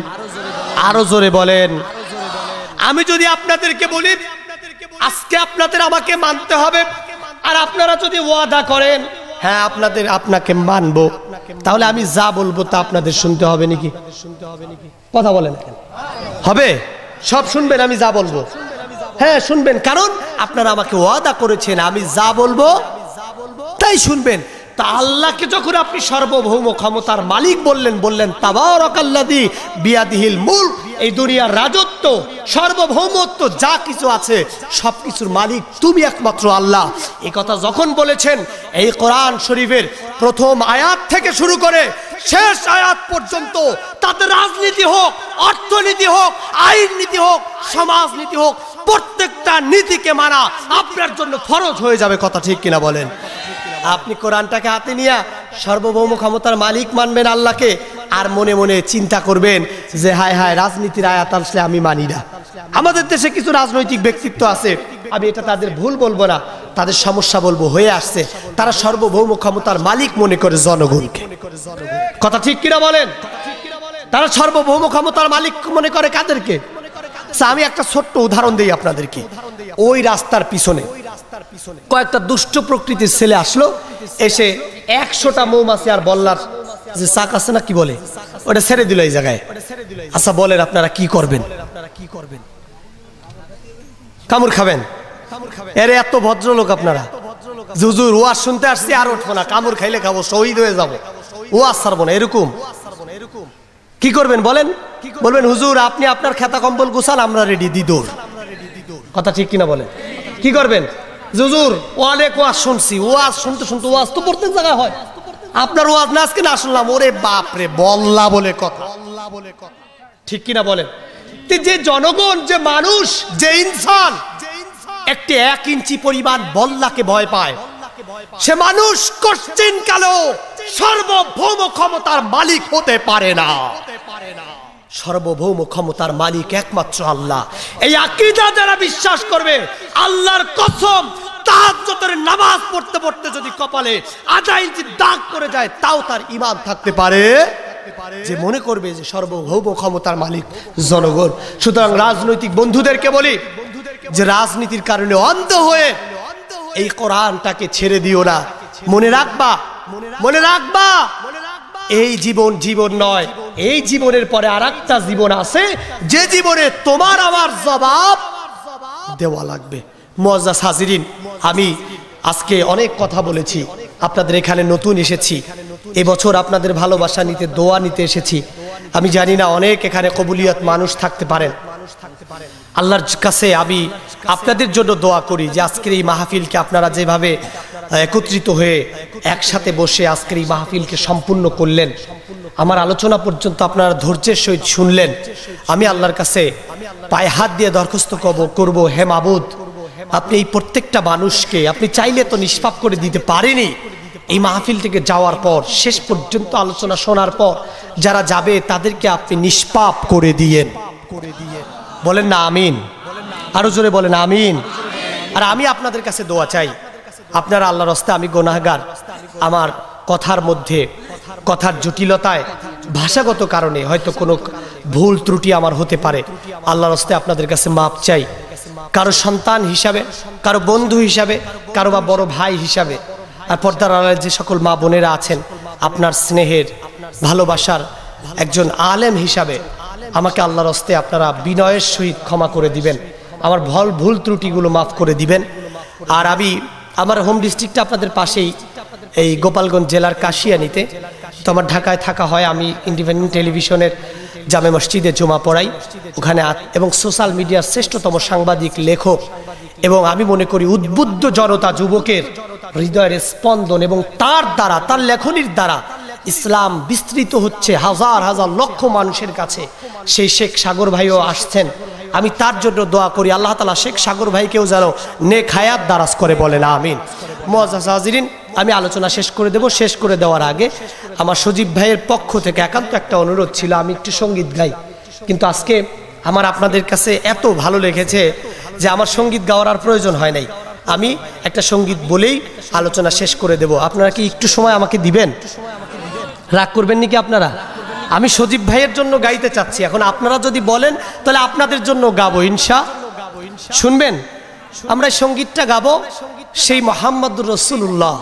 আরো জোরে বলেন আমি যদি আপনাদেরকে বলি আজকে আপনাদের আমাকে মানতে হবে আর আপনারা যদি ওয়াদা করেন হ্যাঁ আপনাদের আপনাকে মানবো তাহলে আমি যা বলবো তা আপনাদের শুনতে হবে নাকি কথা বলেন হবে সব শুনবেন আমি যা বলবো হ্যাঁ শুনবেন কারণ আপনারা আমাকে ওয়াদা করেছেন আমি যা বলবো তাই শুনবেন তা আল্লাহকে যখন আপনি সর্বভৌম ক্ষমতার মালিক বললেন বললেন তাবার অকাল্লাদি বিয়াদিহিল মুল্ক এই দুনিয়ার রাজত্ব সার্বভৌমত্ব যা কিছু আছে সব কিছুর মালিক তুমি একমাত্র আল্লাহ এই কথা যখন বলেছেন এই কোরআন শরীফের প্রথম আয়াত থেকে শুরু করে শেষ আয়াত পর্যন্ত তাতে রাজনীতি হোক অর্থনীতি হোক আইন নীতি হোক সমাজ নীতি হোক প্রত্যেকটা নীতিকে মানা আপনার জন্য ফরজ হয়ে যাবে কথা ঠিক কিনা বলেন আপনি কোরআনটাকে হাতে নিয়ে সার্বভৌম ক্ষমতার মালিক মানবেন আল্লাহকে আর মনে মনে চিন্তা করবেন যে হায় হায় রাজনীতির আয়াত আসলে আমি মানি না আমাদের দেশে কিছু রাজনৈতিক ব্যক্তিত্ব আছে আমি এটা তাদের ভুল বলবো না তাদের সমস্যা বলবো হয়ে আসছে তারা সর্বভৌম ক্ষমতার মালিক মনে করে জনগণকে কথা ঠিক কিনা বলেন তারা সর্বভৌম ক্ষমতার মালিক মনে করে কাদেরকে আচ্ছা, আমি একটা ছোট্ট উদাহরণ দিই আপনাদেরকে ওই রাস্তার পিছনে কয়েকটা দুষ্ট প্রকৃতির ছেলে আসলো এসে একশোটা মৌমাছি আর বল্লার যে চাক আছে না কি বলে ওটা ছেড়ে দিল এই জায়গায় আচ্ছা বলেন আপনারা কি করবেন কামড় খাবেন এর এত ভদ্রলোক আপনারা জুজুর ওয়াজ শুনতে আসছি আর উঠবো না কামুর খাইলে খাবো শহীদ হয়ে যাবো আর সারবো না এরকম কি করবেন বলেন বলবেন হুজুর আপনি আপনার খেতা কম্বল গুছান আমরা রেডি দিদুর কথা ঠিক কিনা বলেন কি করবেন জুজুর অনেক ওয়াজ শুনছি ওয়াজ শুনতে শুনতে ওয়াজ তো প্রত্যেক জায়গায় হয় আপনার ওয়াজ না আজকে না শুনলাম ওরে বাপ রে বল্লা বলে কথা বলে কথা ঠিক কিনা বলেন যে জনগণ যে মানুষ যে ইনসান একটি এক ইঞ্চি পরিমাণ বল্লাকে ভয় পায় সে মানুষ কশ্চিন কালো সর্বভৌম ক্ষমতার মালিক হতে পারে না সর্বভৌম ক্ষমতার মালিক একমাত্র আল্লাহ এই আকিদা যারা বিশ্বাস করবে আল্লাহর কসম তাহাজ্জতের নামাজ পড়তে পড়তে যদি কপালে আধা ইঞ্চি দাগ করে যায় তাও তার ইমান থাকতে পারে যে মনে করবে যে সর্বভৌম ক্ষমতার মালিক জনগণ সুতরাং রাজনৈতিক বন্ধুদেরকে বলি যে রাজনীতির কারণে অন্ধ হয়ে এই কোরআনটাকে ছেড়ে দিও না মনে রাখবা মনে রাখবা এই জীবন জীবন নয় এই জীবনের পরে আর জীবন আছে যে জীবনে তোমার আমার জবাব দেওয়া লাগবে মোয়াজ্জাস সাজিরিন আমি আজকে অনেক কথা বলেছি আপনাদের এখানে নতুন এসেছি এবছর আপনাদের ভালোবাসা নিতে দোয়া নিতে এসেছি আমি জানি না অনেক এখানে কবুলিয়ত মানুষ থাকতে পারেন আল্লাহর কাছে আমি আপনাদের জন্য দোয়া করি যে আজকের এই মাহফিলকে আপনারা যেভাবে একত্রিত হয়ে একসাথে বসে আজকের এই মাহফিলকে সম্পূর্ণ করলেন আমার আলোচনা পর্যন্ত আপনারা ধৈর্যের সহিত শুনলেন আমি আল্লাহর কাছে পায়ে হাত দিয়ে দরখাস্ত করব করবো হে মাবুদ আপনি এই প্রত্যেকটা মানুষকে আপনি চাইলে তো নিষ্পাপ করে দিতে পারেনি এই মাহফিল থেকে যাওয়ার পর শেষ পর্যন্ত আলোচনা শোনার পর যারা যাবে তাদেরকে আপনি নিষ্পাপ করে দিয়েন দিয়ে বলেন না আমিন আরো জোরে বলেন আমিন আর আমি আপনাদের কাছে দোয়া চাই আপনারা আল্লাহর রস্তে আমি গোনাহগার আমার কথার মধ্যে কথার জটিলতায় ভাষাগত কারণে হয়তো কোনো ভুল ত্রুটি আমার হতে পারে আল্লাহর রস্তে আপনাদের কাছে মাপ চাই কারো সন্তান হিসাবে কারো বন্ধু হিসাবে কারো বা বড় ভাই হিসাবে আর পর্দার আড়ালে যে সকল মা বোনেরা আছেন আপনার স্নেহের ভালোবাসার একজন আলেম হিসাবে আমাকে আল্লাহর হস্তে আপনারা বিনয়ের সহিত ক্ষমা করে দিবেন আমার ভল ভুল ত্রুটিগুলো মাফ করে দিবেন আর আমি আমার হোম ডিস্ট্রিক্টটা আপনাদের পাশেই এই গোপালগঞ্জ জেলার কাশিয়ানিতে তো আমার ঢাকায় থাকা হয় আমি ইন্ডিপেন্ডেন্ট টেলিভিশনের জামে মসজিদে জমা পড়াই ওখানে এবং সোশ্যাল মিডিয়ার শ্রেষ্ঠতম সাংবাদিক লেখক এবং আমি মনে করি উদ্বুদ্ধ জনতা যুবকের হৃদয়ের স্পন্দন এবং তার দ্বারা তার লেখনির দ্বারা ইসলাম বিস্তৃত হচ্ছে হাজার হাজার লক্ষ মানুষের কাছে সেই শেখ সাগর ভাইও আসছেন আমি তার জন্য দোয়া করি আল্লাহ তালা শেখ সাগর ভাইকেও যেন নেক হায়াত দ্বারাস করে বলেন আমিন মজাজ হাজিরিন আমি আলোচনা শেষ করে দেব শেষ করে দেওয়ার আগে আমার সজীব ভাইয়ের পক্ষ থেকে একান্ত একটা অনুরোধ ছিল আমি একটু সঙ্গীত গাই কিন্তু আজকে আমার আপনাদের কাছে এত ভালো লেগেছে যে আমার সঙ্গীত গাওয়ার আর প্রয়োজন হয় নাই আমি একটা সঙ্গীত বলেই আলোচনা শেষ করে দেব আপনারা কি একটু সময় আমাকে দিবেন রাগ করবেন নাকি আপনারা আমি সজীব ভাইয়ের জন্য গাইতে চাচ্ছি এখন আপনারা যদি বলেন তাহলে আপনাদের জন্য গাবো ইনসা শুনবেন আমরা সঙ্গীতটা গাবো সেই মোহাম্মদ রসুল্লাহ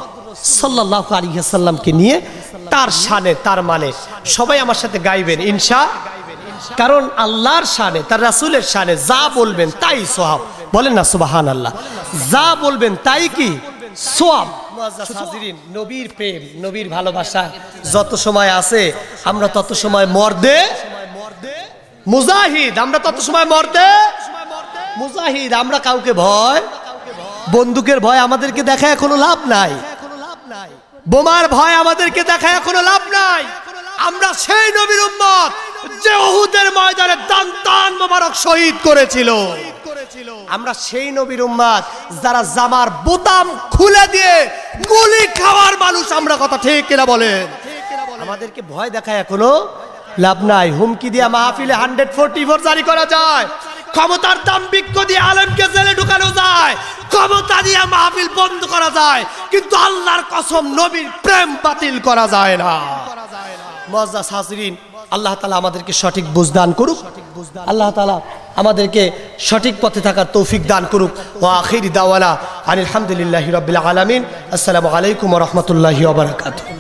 সাল্লাহ আলিয়াসাল্লামকে নিয়ে তার সানে তার মানে সবাই আমার সাথে গাইবেন ইনশা কারণ আল্লাহর সানে তার রাসুলের সানে যা বলবেন তাই সোহাব বলেন না সুবাহান আল্লাহ যা বলবেন তাই কি সোয়াব নবীর প্রেম নবীর ভালোবাসা যত সময় আছে আমরা তত সময় মর্দে মুজাহিদ আমরা তত সময় মর্দে মুজাহিদ আমরা কাউকে ভয় বন্দুকের ভয় আমাদেরকে দেখায় এখনো লাভ নাই বোমার ভয় আমাদেরকে দেখায় এখনো লাভ নাই আমরা সেই নবীর উম্মত যে ওহুদের ময়দানে দান দান মোবারক শহীদ করেছিল আমরা সেই নবীর উম্মাদ যারা জামার বোতাম খুলে দিয়ে গুলি খাওয়ার মানুষ আমরা কথা ঠিক কিনা বলেন আমাদেরকে ভয় দেখায় এখনো লাভ নাই হুমকি দিয়া মাহফিলে হান্ড্রেড ফোরটি ফোর জারি করা যায় ক্ষমতার দাম বিক্ষ দিয়ে আলেমকে জেলে ঢুকানো যায় ক্ষমতা দিয়ে মাহফিল বন্ধ করা যায় কিন্তু আল্লাহর কসম নবীর প্রেম বাতিল করা যায় না মজা সাজরিন আল্লাহ তালা আমাদেরকে সঠিক বুঝ দান করুক আল্লাহ তালা আমাদেরকে সঠিক পথে থাকার তৌফিক দান করুক ও আখির দাওয়ালা আলহামদুলিল্লাহ রবিল আলমিন আসসালামু আলাইকুম রহমতুল্লাহ